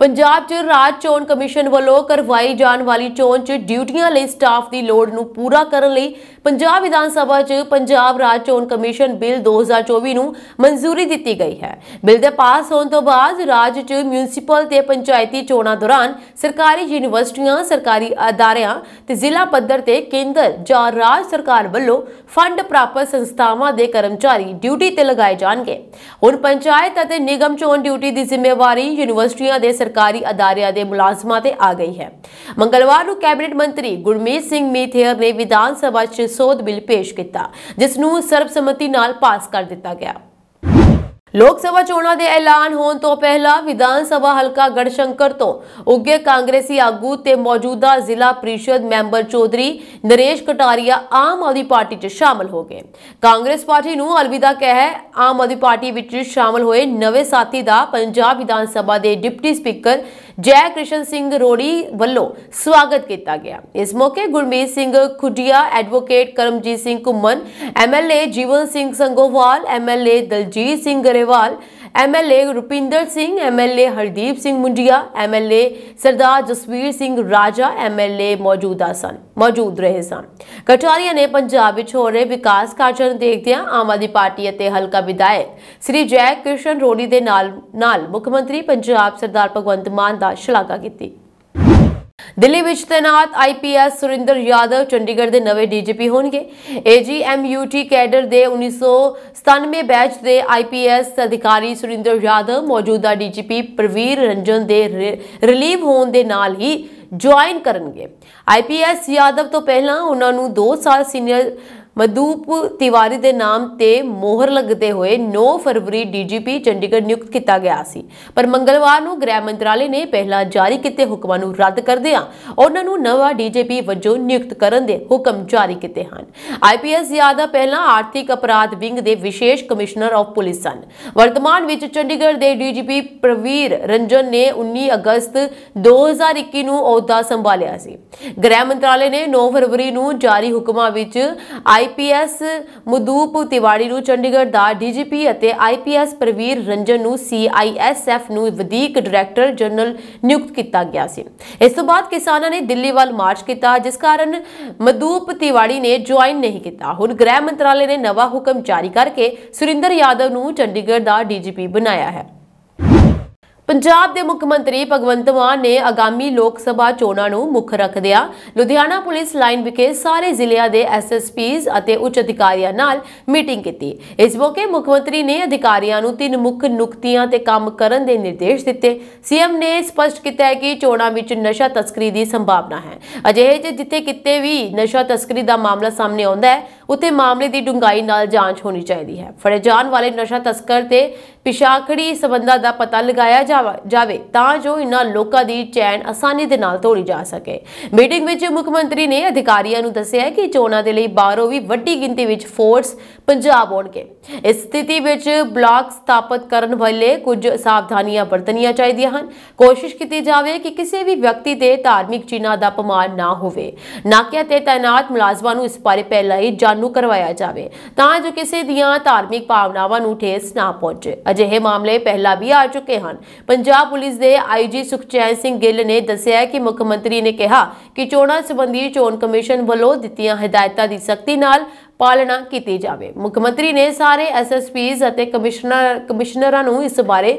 ਪੰਜਾਬ 'ਚ ਰਾਜ ਚੋਣ ਕਮਿਸ਼ਨ ਵੱਲੋਂ ਕਰਵਾਈ ਜਾਣ ਵਾਲੀ ਚੋਣ 'ਚ ਡਿਊਟੀਆਂ ਲਈ ਸਟਾਫ ਦੀ ਲੋੜ ਨੂੰ ਪੂਰਾ ਕਰਨ ਲਈ ਪੰਜਾਬ ਵਿਧਾਨ ਸਭਾ 'ਚ ਪੰਜਾਬ ਰਾਜ ਚੋਣ ਕਮਿਸ਼ਨ ਬਿੱਲ 2024 ਨੂੰ ਮਨਜ਼ੂਰੀ ਦਿੱਤੀ ਗਈ ਹੈ ਬਿੱਲ ਦੇ ਪਾਸ ਹੋਣ ਤੋਂ ਬਾਅਦ ਰਾਜ 'ਚ ਮਿਊਨਿਸਪਲ ਤੇ ਪੰਚਾਇਤੀ ਚੋਣਾਂ ਦੌਰਾਨ ਸਰਕਾਰੀ ਯੂਨੀਵਰਸਿਟੀਆਂ ਸਰਕਾਰੀ ਅਦਾਰਿਆਂ ਤੇ ਜ਼ਿਲ੍ਹਾ ਪੱਧਰ ਤੇ ਕੇਂਦਰ ਜਾਂ ਰਾਜ ਸਰਕਾਰ ਵੱਲੋਂ ਫੰਡ ਪ੍ਰਾਪਤ ਸੰਸਥਾਵਾਂ ਦੇ ਕਰਮਚਾਰੀ ਡਿਊਟੀ ਤੇ ਲਗਾਏ ਜਾਣਗੇ ਹੁਣ ਪੰਚਾਇਤ ਅਤੇ ਨਿਗਮ ਚੋਣ ਡਿਊਟੀ ਦੀ ਜ਼ਿੰਮੇਵਾਰੀ ਯੂਨੀਵਰਸਿਟੀਆਂ ਦੇ ਸਰਕਾਰੀ ਅਦਾਰਿਆਂ ਦੇ ਮੁਲਾਜ਼ਮਾਂ ਤੇ ਆ ਗਈ ਹੈ ਮੰਗਲਵਾਰ ਨੂੰ ਕੈਬਨਿਟ ਮੰਤਰੀ ਗੁਰਮੀਤ ਸਿੰਘ ਮੀਥੇਰ ਨੇ ਵਿਧਾਨ ਸਭਾ 'ਚ ਸੋਧ ਬਿੱਲ ਪੇਸ਼ ਕੀਤਾ ਜਿਸ ਨੂੰ ਸਰਬਸੰਮਤੀ ਨਾਲ ਪਾਸ ਕਰ ਦਿੱਤਾ ਗਿਆ ਲੋਕ ਸਭਾ ਚੋਣਾਂ ਦੇ ਐਲਾਨ ਹੋਣ ਤੋਂ ਪਹਿਲਾਂ ਵਿਧਾਨ ਸਭਾ ਹਲਕਾ ਗੜਸ਼ੰਕਰ ਤੋਂ ਉੱਗੇ ਕਾਂਗਰਸੀ ਆਗੂ ਤੇ ਮੌਜੂਦਾ ਜ਼ਿਲ੍ਹਾ ਪ੍ਰੀਸ਼ਦ ਮੈਂਬਰ ਚੌਧਰੀ ਨਰੇਸ਼ ਕਟਾਰੀਆ ਆਮ ਆਦਮੀ ਪਾਰਟੀ 'ਚ ਸ਼ਾਮਲ ਹੋ ਗਏ ਕਾਂਗਰਸ ਪਾਰਟੀ ਨੂੰ ਅਲਵਿਦਾ ਕਹਿ ਆਮ ਆਦਮੀ ਪਾਰਟੀ ਵਿੱਚ ਸ਼ਾਮਲ ਹੋਏ ਨਵੇਂ ਸਾਥੀ ਦਾ ਪੰਜਾਬ ਵਿਧਾਨ ਸਭਾ ਦੇ ਡਿਪਟੀ ਸਪੀਕਰ ਜੈ ਕ੍ਰਿਸ਼ਨ ਸਿੰਘ ਰੋੜੀ ਵੱਲੋਂ ਸਵਾਗਤ ਕੀਤਾ ਗਿਆ ਇਸ ਮੌਕੇ Gurmeet Singh Khuddian advocate Karamjit Singh Kuman MLA Jeevan Singh Sangowal MLA Daljit Singh Grewal MLA Rupinder Singh MLA Hardeep Singh Mundian MLA Sardar Jasvir Singh Raja MLA ਮੌਜੂਦਾ ਸਨ ਮੌਜੂਦ ਰਹੇ ਸਨ ਕਟਾਰੀਆ ਨੇ ਪੰਜਾਬ ਵਿੱਚ ਹੋ ਰਹੇ ਵਿਕਾਸ ਕਾਰਜਾਂ ਦੇਖਦਿਆਂ ਆਮ ਆਦਮੀ ਪਾਰਟੀ ਅਤੇ ਹਲਕਾ ਵਿਧਾਇਕ ਸ੍ਰੀ ਜੈ ਕ੍ਰਿਸ਼ਨ ਰੋੜੀ ਦੇ ਨਾਲ ਨਾਲ ਮੁੱਖ ਮੰਤਰੀ ਪੰਜਾਬ ਸਰਦਾਰ ਭਗਵੰਤ ਮਾਨ ਦਾ ਸ਼ਲਾਘਾ ਕੀਤੀ ਦਿੱਲੀ ਵਿੱਚ ਤਾਇਨਾਤ ਆਈਪੀਐਸ ਸੁਰਿੰਦਰ ਯਾਦਵ ਚੰਡੀਗੜ੍ਹ ਦੇ ਨਵੇਂ ਡੀਜੀਪੀ ਹੋਣਗੇ ਏਜੀਐਮਯੂਟੀ ਕੈਡਰ ਦੇ 1997 ਬੈਚ ਦੇ ਆਈਪੀਐਸ ਅਧਿਕਾਰੀ ਸੁਰਿੰਦਰ ਯਾਦਵ ਮੌਜੂਦਾ ਡੀਜੀਪੀ ਪ੍ਰਵੀਰ ਰੰਜਨ ਦੇ ਰਿਲੀਵ ਹੋਣ ਦੇ ਨਾਲ ਹੀ ਜੁਆਇਨ ਕਰਨਗੇ ਆਈਪੀਐਸ ਯਾਦਵ ਤੋਂ ਪਹਿਲਾਂ ਉਹਨਾਂ ਨੂੰ 2 ਸਾਲ ਸੀਨੀਅਰ ਮਦੂਪ ਤਿਵਾਰੀ ਦੇ ਨਾਮ ਤੇ ਮੋਹਰ ਲੱਗਦੇ ਹੋਏ 9 ਫਰਵਰੀ ਡੀਜੀਪੀ ਚੰਡੀਗੜ੍ਹ ਨਿਯੁਕਤ ਕੀਤਾ ਗਿਆ ਸੀ ਪਰ ਮੰਗਲਵਾਰ ਨੂੰ ਗ੍ਰਹਿ ਮੰਤਰਾਲੇ ਨੇ ਪਹਿਲਾਂ ਜਾਰੀ ਕੀਤੇ ਹੁਕਮਾਂ ਨੂੰ ਰੱਦ ਕਰਦਿਆਂ ਉਹਨਾਂ ਨੂੰ ਨਵਾਂ ਡੀਜੀਪੀ ਵਜੋਂ ਨਿਯੁਕਤ ਕਰਨ ਦੇ ਹੁਕਮ ਜਾਰੀ ਕੀਤੇ ਹਨ ਆਈਪੀਐਸ ਜ਼ਿਆਦਾ ਪਹਿਲਾਂ ਆਰਥਿਕ ਅਪਰਾਧ ਵਿੰਗ ਦੇ ਵਿਸ਼ੇਸ਼ ਕਮਿਸ਼ਨਰ ਆਫ ਪੁਲਿਸ ਸਨ ਵਰਤਮਾਨ ਵਿੱਚ ਚੰਡੀਗੜ੍ਹ ਦੇ ਡੀਜੀਪੀ ਪ੍ਰਵੀਰ ਰੰਜਨ ਨੇ 19 ਅਗਸਤ 2021 ਨੂੰ ਅਹੁਦਾ ਸੰਭਾਲਿਆ ਸੀ ਗ੍ਰਹਿ ਮੰਤਰਾਲੇ ਨੇ 9 ਫਰਵਰੀ ਨੂੰ ਜਾਰੀ ਹੁਕਮਾਂ ਵਿੱਚ ਆਈਪੀਐਸ ਮਦੂਪ ਤਿਵਾੜੀ ਨੂੰ ਚੰਡੀਗੜ੍ਹ ਦਾ ਡੀਜੀਪੀ ਅਤੇ ਆਈਪੀਐਸ ਪ੍ਰਵੀਰ ਰੰਜਨ ਨੂੰ ਸੀਆਈਐਸਐਫ ਨੂੰ ਵਧੀਕ ਡਾਇਰੈਕਟਰ ਜਨਰਲ ਨਿਯੁਕਤ ਕੀਤਾ ਗਿਆ ਸੀ ਇਸ ਤੋਂ ਬਾਅਦ ਕਿਸਾਨਾਂ ਨੇ ਦਿੱਲੀ ਵੱਲ ਮਾਰਚ ਕੀਤਾ ਜਿਸ ਕਾਰਨ ਮਦੂਪ ਤਿਵਾੜੀ ਨੇ ਜੁਆਇਨ ਨਹੀਂ ਕੀਤਾ ਹੁਣ ਗ੍ਰਹਿ ਮੰਤਰਾਲੇ ਨੇ ਨਵਾਂ ਹੁਕਮ ਜਾਰੀ ਕਰਕੇ ਸੁਰਿੰਦਰ ਯਾਦਵ ਨੂੰ ਚੰਡੀਗੜ੍ਹ ਦਾ ਡੀਜੀਪੀ ਬਣਾਇਆ ਹੈ ਪੰਜਾਬ ਦੇ ਮੁੱਖ ਮੰਤਰੀ ਭਗਵੰਤ ਮਾਨ ਨੇ ਆਗਾਮੀ ਲੋਕ ਸਭਾ ਚੋਣਾਂ ਨੂੰ ਮੁੱਖ ਰੱਖਦਿਆਂ ਲੁਧਿਆਣਾ ਪੁਲਿਸ ਲਾਈਨ ਵਿਖੇ ਸਾਰੇ ਜ਼ਿਲ੍ਹਿਆਂ ਦੇ ਐਸਐਸਪੀਜ਼ ਅਤੇ ਉੱਚ ਅਧਿਕਾਰੀਆਂ ਨਾਲ ਮੀਟਿੰਗ ਕੀਤੀ ਇਸ ਮੌਕੇ ਮੁੱਖ ਮੰਤਰੀ ਨੇ ਅਧਿਕਾਰੀਆਂ ਨੂੰ ਤਿੰਨ ਮੁੱਖ ਨੁਕਤੀਆਂ ਤੇ ਕੰਮ ਕਰਨ ਦੇ ਨਿਰਦੇਸ਼ ਦਿੱਤੇ ਸੀਐਮ ਨੇ ਸਪਸ਼ਟ ਕੀਤਾ ਹੈ ਕਿ ਚੋਣਾਂ ਵਿੱਚ ਨਸ਼ਾ ਤਸਕਰੀ ਦੀ ਸੰਭਾਵਨਾ ਹੈ ਅਜਿਹੇ ਜਿੱਥੇ ਕਿਤੇ ਵੀ ਨਸ਼ਾ ਤਸਕਰੀ ਦਾ ਮਾਮਲਾ ਸਾਹਮਣੇ ਆਉਂਦਾ ਹੈ ਉੱਥੇ ਮਾਮਲੇ ਦੀ ਡੂੰਘਾਈ ਨਾਲ ਜਾਂਚ ਹੋਣੀ ਚਾਹੀਦੀ ਹੈ ਫੜੇ ਜਾਣ ਵਾਲੇ ਨਸ਼ਾ ਤਸਕਰ ਤੇ ਪਿਸ਼ਾਖੜੀ ਸਬੰਧਾਂ ਦਾ ਪਤਾ ਲਗਾਇਆ ਜਾਵੇ ਤਾਂ ਜੋ ਇਨ੍ਹਾਂ ਲੋਕਾਂ ਦੀ ਚੈਨ ਆਸਾਨੀ ਦੇ ਨਾਲ ਤੋੜੀ ਜਾ ਸਕੇ ਮੀਟਿੰਗ ਵਿੱਚ ਮੁੱਖ ਮੰਤਰੀ ਨੇ ਅਧਿਕਾਰੀਆਂ ਨੂੰ ਦੱਸਿਆ ਕਿ ਚੋਣਾਂ ਦੇ ਲਈ ਬਾਹਰੋਂ ਵੀ ਵੱਡੀ ਗਿਣਤੀ ਵਿੱਚ ਫੋਰਸ ਪੰਜਾਬ ਆਉਣਗੇ ਇਸ ਸਥਿਤੀ ਵਿੱਚ ਬਲਾਕ ਸਥਾਪਿਤ ਕਰਨ ਵਾਲੇ ਕੁਝ ਸਾਵਧਾਨੀਆਂ ਵਰਤਣੀਆਂ ਚਾਹੀਦੀਆਂ ਹਨ ਕੋਸ਼ਿਸ਼ ਕੀਤੀ ਜਾਵੇ ਕਿ ਕਿਸੇ ਵੀ ਵਿਅਕਤੀ ਤੇ ਧਾਰਮਿਕ ਚਿੰਨ੍ਹਾਂ ਦਾ ਅਪਮਾਨ ਨਾ ਹੋਵੇ ਨਾਕਿਆਂ ਤੇ ਤਾਇਨਾਤ ਮੁਲਾਜ਼ਮਾਂ ਨੂੰ ਇਸ ਬਾਰੇ ਪਹਿਲਾਂ ਹੀ ਜਾਣੂ ਕਰਵਾਇਆ ਜਾਵੇ ਤਾਂ ਜੋ ਕਿਸੇ ਦੀਆਂ ਧਾਰਮਿਕ ਭਾਵਨਾਵਾਂ ਨੂੰ ਠੇਸ ਨਾ ਪਹੁੰਚੇ ਅਜਿਹੇ ਮਾਮਲੇ ਪਹਿਲਾਂ ਵੀ ਆ ਚੁੱਕੇ ਹਨ ਪੰਜਾਬ ਪੁਲਿਸ ਦੇ ਆਈਜੀ ਸੁਖਚੈਨ ਸਿੰਘ ਗਿੱਲ ਨੇ ਦੱਸਿਆ ਕਿ ਮੁੱਖ ਮੰਤਰੀ ਨੇ ਕਿਹਾ ਕਿ ਚੋਣਾਂ ਸੰਬੰਧੀ ਚੋਣ ਕਮਿਸ਼ਨ ਵੱਲੋਂ ਦਿੱਤੀਆਂ ਹਦਾਇਤਾਂ ਦੀ ਸਖਤੀ ਨਾਲ ਪਾਲਣਾ ਕੀਤੀ ਜਾਵੇ ਮੁੱਖ ਮੰਤਰੀ ਨੇ ਸਾਰੇ ਐਸਐਸਪੀਜ਼ ਅਤੇ ਕਮਿਸ਼ਨਰ ਕਮਿਸ਼ਨਰਾਂ ਨੂੰ ਇਸ ਬਾਰੇ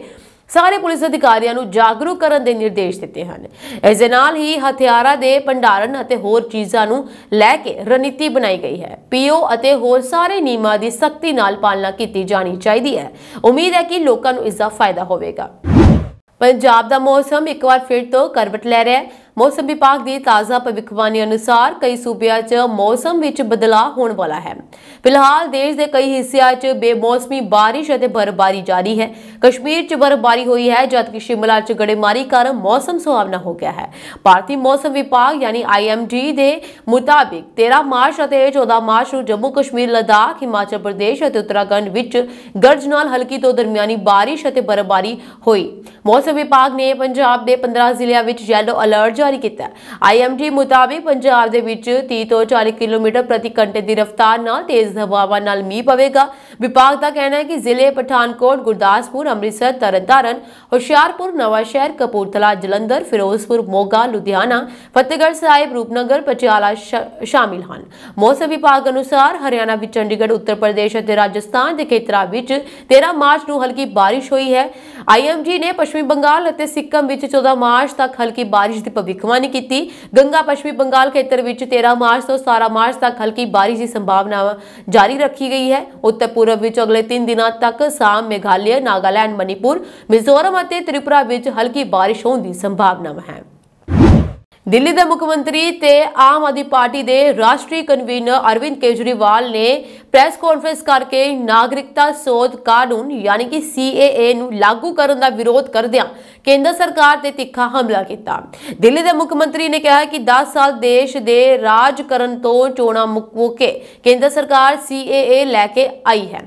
ਸਾਰੇ ਪੁਲਿਸ ਅਧਿਕਾਰੀਆਂ ਨੂੰ ਜਾਗਰੂਕ ਕਰਨ ਦੇ ਨਿਰਦੇਸ਼ ਦਿੱਤੇ ਹਨ ਇਸ ਦੇ ਨਾਲ ਹੀ ਹਥਿਆਰਾਂ ਦੇ ਭੰਡਾਰਨ ਅਤੇ ਹੋਰ ਚੀਜ਼ਾਂ ਨੂੰ ਲੈ ਕੇ ਰਣਨੀਤੀ ਬਣਾਈ ਗਈ ਹੈ ਪੀਓ ਅਤੇ ਹੋਰ ਸਾਰੇ ਨਿਯਮਾਂ ਦੀ ਸਖਤੀ ਨਾਲ ਪਾਲਣਾ ਕੀਤੀ ਜਾਣੀ ਚਾਹੀਦੀ ਹੈ ਉਮੀਦ ਹੈ ਕਿ ਲੋਕਾਂ ਨੂੰ ਇਸ ਦਾ ਫਾਇਦਾ ਹੋਵੇਗਾ ਪੰਜਾਬ ਦਾ ਮੌਸਮ ਇੱਕ ਵਾਰ ਫਿਰ ਤੋਂ ਕਰਵਟ ਲੈ ਰਿਹਾ ਹੈ ਮੌਸਮ ਵਿਭਾਗ ਦੀ ਤਾਜ਼ਾ ਭਵਿੱਖਬਾਣੀ ਅਨੁਸਾਰ ਕਈ ਸੂਬਿਆਂ 'ਚ ਮੌਸਮ ਵਿੱਚ ਬਦਲਾਅ ਹੋਣ ਵਾਲਾ ਹੈ ਫਿਲਹਾਲ ਦੇਸ਼ ਦੇ ਕਈ ਹਿੱਸਿਆਂ 'ਚ ਬੇਮੌਸਮੀ بارش ਅਤੇ ਬਰਬਾਰੀ ਜਾਰੀ ਹੈ ਕਸ਼ਮੀਰ 'ਚ ਬਰਬਾਰੀ ਹੋਈ ਹੈ ਜਦਕਿ ਸ਼ਿਮਲਾ 'ਚ ਗੜੇਮਾਰੀ ਕਾਰਨ ਮੌਸਮ ਸੁਹਾਵਣਾ ਹੋ ਗਿਆ ਹੈ ਭਾਰਤੀ ਮੌਸਮ ਵਿਭਾਗ ਯਾਨੀ ਆਈਐਮਡੀ ਦੇ ਮੁਤਾਬਿਕ 13 ਮਾਰਚ ਅਤੇ 14 ਮਾਰਚ ਨੂੰ ਜੰਮੂ ਕਸ਼ਮੀਰ ਲਦਾਖ ਹਿਮਾਚਲ ਪ੍ਰਦੇਸ਼ ਅਤੇ ਉੱਤਰਾਖੰਡ ਵਿੱਚ ਗਰਜ ਨਾਲ ਹਲਕੀ ਤੋਂ ਦਰਮਿਆਨੀ بارش ਅਤੇ ਬਰਬਾਰੀ ਹੋਈ ਮੌਸਮ ਵਿਭਾਗ ਨੇ ਪੰਜਾਬ ਦੇ 15 ਜ਼ਿਲ੍ਹਿਆਂ ਵਿੱਚ ਯੈਲੋ ਅਲਰਟ ਜਾਰੀ ਕੀਤਾ ਆਈਐਮਡੀ ਮੁਤਾਬਿਕ ਪੰਜਾਬ ਦੇ ਵਿੱਚ 30 ਤੋਂ 40 ਕਿਲੋਮੀਟਰ ਪ੍ਰਤੀ ਘੰਟੇ ਦੀ ਰਫ਼ਤਾਰ ਨਾਲ ਤੇਜ਼ ਹਵਾਵਾਂ ਨਾਲ ਮੀਂਹ ਪਵੇਗਾ ਵਿਭਾਗ ਦਾ ਕਹਿਣਾ ਹੈ ਕਿ ਜ਼ਿਲ੍ਹੇ ਪਠਾਨਕੋਟ ਗੁਰਦਾਸਪੁਰ ਅੰਮ੍ਰਿਤਸਰ ਤਰਨਤਾਰਨ ਹੁਸ਼ਿਆਰਪੁਰ ਨਵਾਂਸ਼ਹਿਰ ਕਪੂਰਥਲਾ ਜਲੰਧਰ ਫਿਰੋਜ਼ਪੁਰ ਮੋਗਾ ਲੁਧਿਆਣਾ ਫਤਿਹਗੜ੍ਹ ਸਾਹਿਬ ਰੂਪਨਗਰ ਪਟਿਆਲਾ ਸ਼ਾਮਿਲ ਹਨ ਮੌਸਮ ਵਿਭਾਗ ਅਨੁਸਾਰ ਹਰਿਆਣਾ ਵਿੱਚ ਚੰਡੀਗੜ੍ਹ ਉੱਤਰ ਪ੍ਰਦੇਸ਼ ਅਤੇ ਰਾਜਸਥਾਨ ਦੇ ਖੇਤਰਾਂ ਵਿੱਚ 13 ਮਾਰਚ ਨੂੰ ਹਲਕੀ ਬਾਰਿਸ਼ ਹੋਈ ਹੈ ਆਈਐਮਜੀ ਨੇ ਪੱਛਮੀ ਬੰਗਾਲ ਅਤੇ ਸਿੱਕਮ ਵਿੱਚ 14 ਮਾਰਚ ਤੱਕ ਹਲਕੀ ਬਾਰਿਸ਼ ਦੀ ਭਵਿੱਖਬਾਣੀ ਕੀਤੀ ਗੰਗਾ ਪਸ਼ਵੀ ਬੰਗਾਲ ਖੇਤਰ ਵਿੱਚ 13 ਮਾਰਚ ਤੋਂ 17 ਮਾਰਚ ਤੱਕ ਹਲਕੀ ਬਾਰਿਸ਼ ਦੀ ਸੰਭਾਵਨਾ ਜਾਰੀ ਰੱਖੀ ਗਈ ਹੈ ਉੱਤਰ ਪੂਰਬ ਵਿੱਚ ਅਗਲੇ 3 ਦਿਨਾਂ ਤੱਕ ਸਾਮ ਮੇਘਾਲਿਆ ਨਾਗਾਲੈਂਡ ਮਨੀਪੁਰ ਮਿਜ਼ੋਰਮ ਅਤੇ ਤ੍ਰਿਪੁਰਾ ਵਿੱਚ ਹਲਕੀ ਬਾਰਿਸ਼ ਹੋਣ ਦੀ ਸੰਭਾਵਨਾ ਹੈ ਦਿੱਲੀ ਦੇ ਮੁੱਖ ਮੰਤਰੀ ਤੇ ਆਮ ਆਦਮੀ ਪਾਰਟੀ ਦੇ ਰਾਸ਼ਟਰੀ ਕਨਵੀਨਰ ਅਰਵਿੰਦ ਕੇਜਰੀਵਾਲ ਨੇ ਪ੍ਰੈਸ ਕਾਨਫਰੰਸ ਕਰਕੇ ਨਾਗਰਿਕਤਾ ਸੋਧ ਕਾਨੂੰਨ ਯਾਨੀ ਕਿ ਸੀਏਏ ਨੂੰ ਲਾਗੂ ਕਰਨ ਦਾ ਵਿਰੋਧ ਕਰਦਿਆਂ ਕੇਂਦਰ ਸਰਕਾਰ ਤੇ ਤਿੱਖਾ ਹਮਲਾ ਕੀਤਾ ਦਿੱਲੀ ਦੇ ਮੁੱਖ ਮੰਤਰੀ ਨੇ ਕਿਹਾ ਕਿ 10 ਸਾਲ ਦੇਸ਼ ਦੇ ਰਾਜ ਕਰਨ ਤੋਂ ਚੋਣਾ ਕੇ ਕੇਂਦਰ ਸਰਕਾਰ ਸੀਏਏ ਲੈ ਕੇ ਆਈ ਹੈ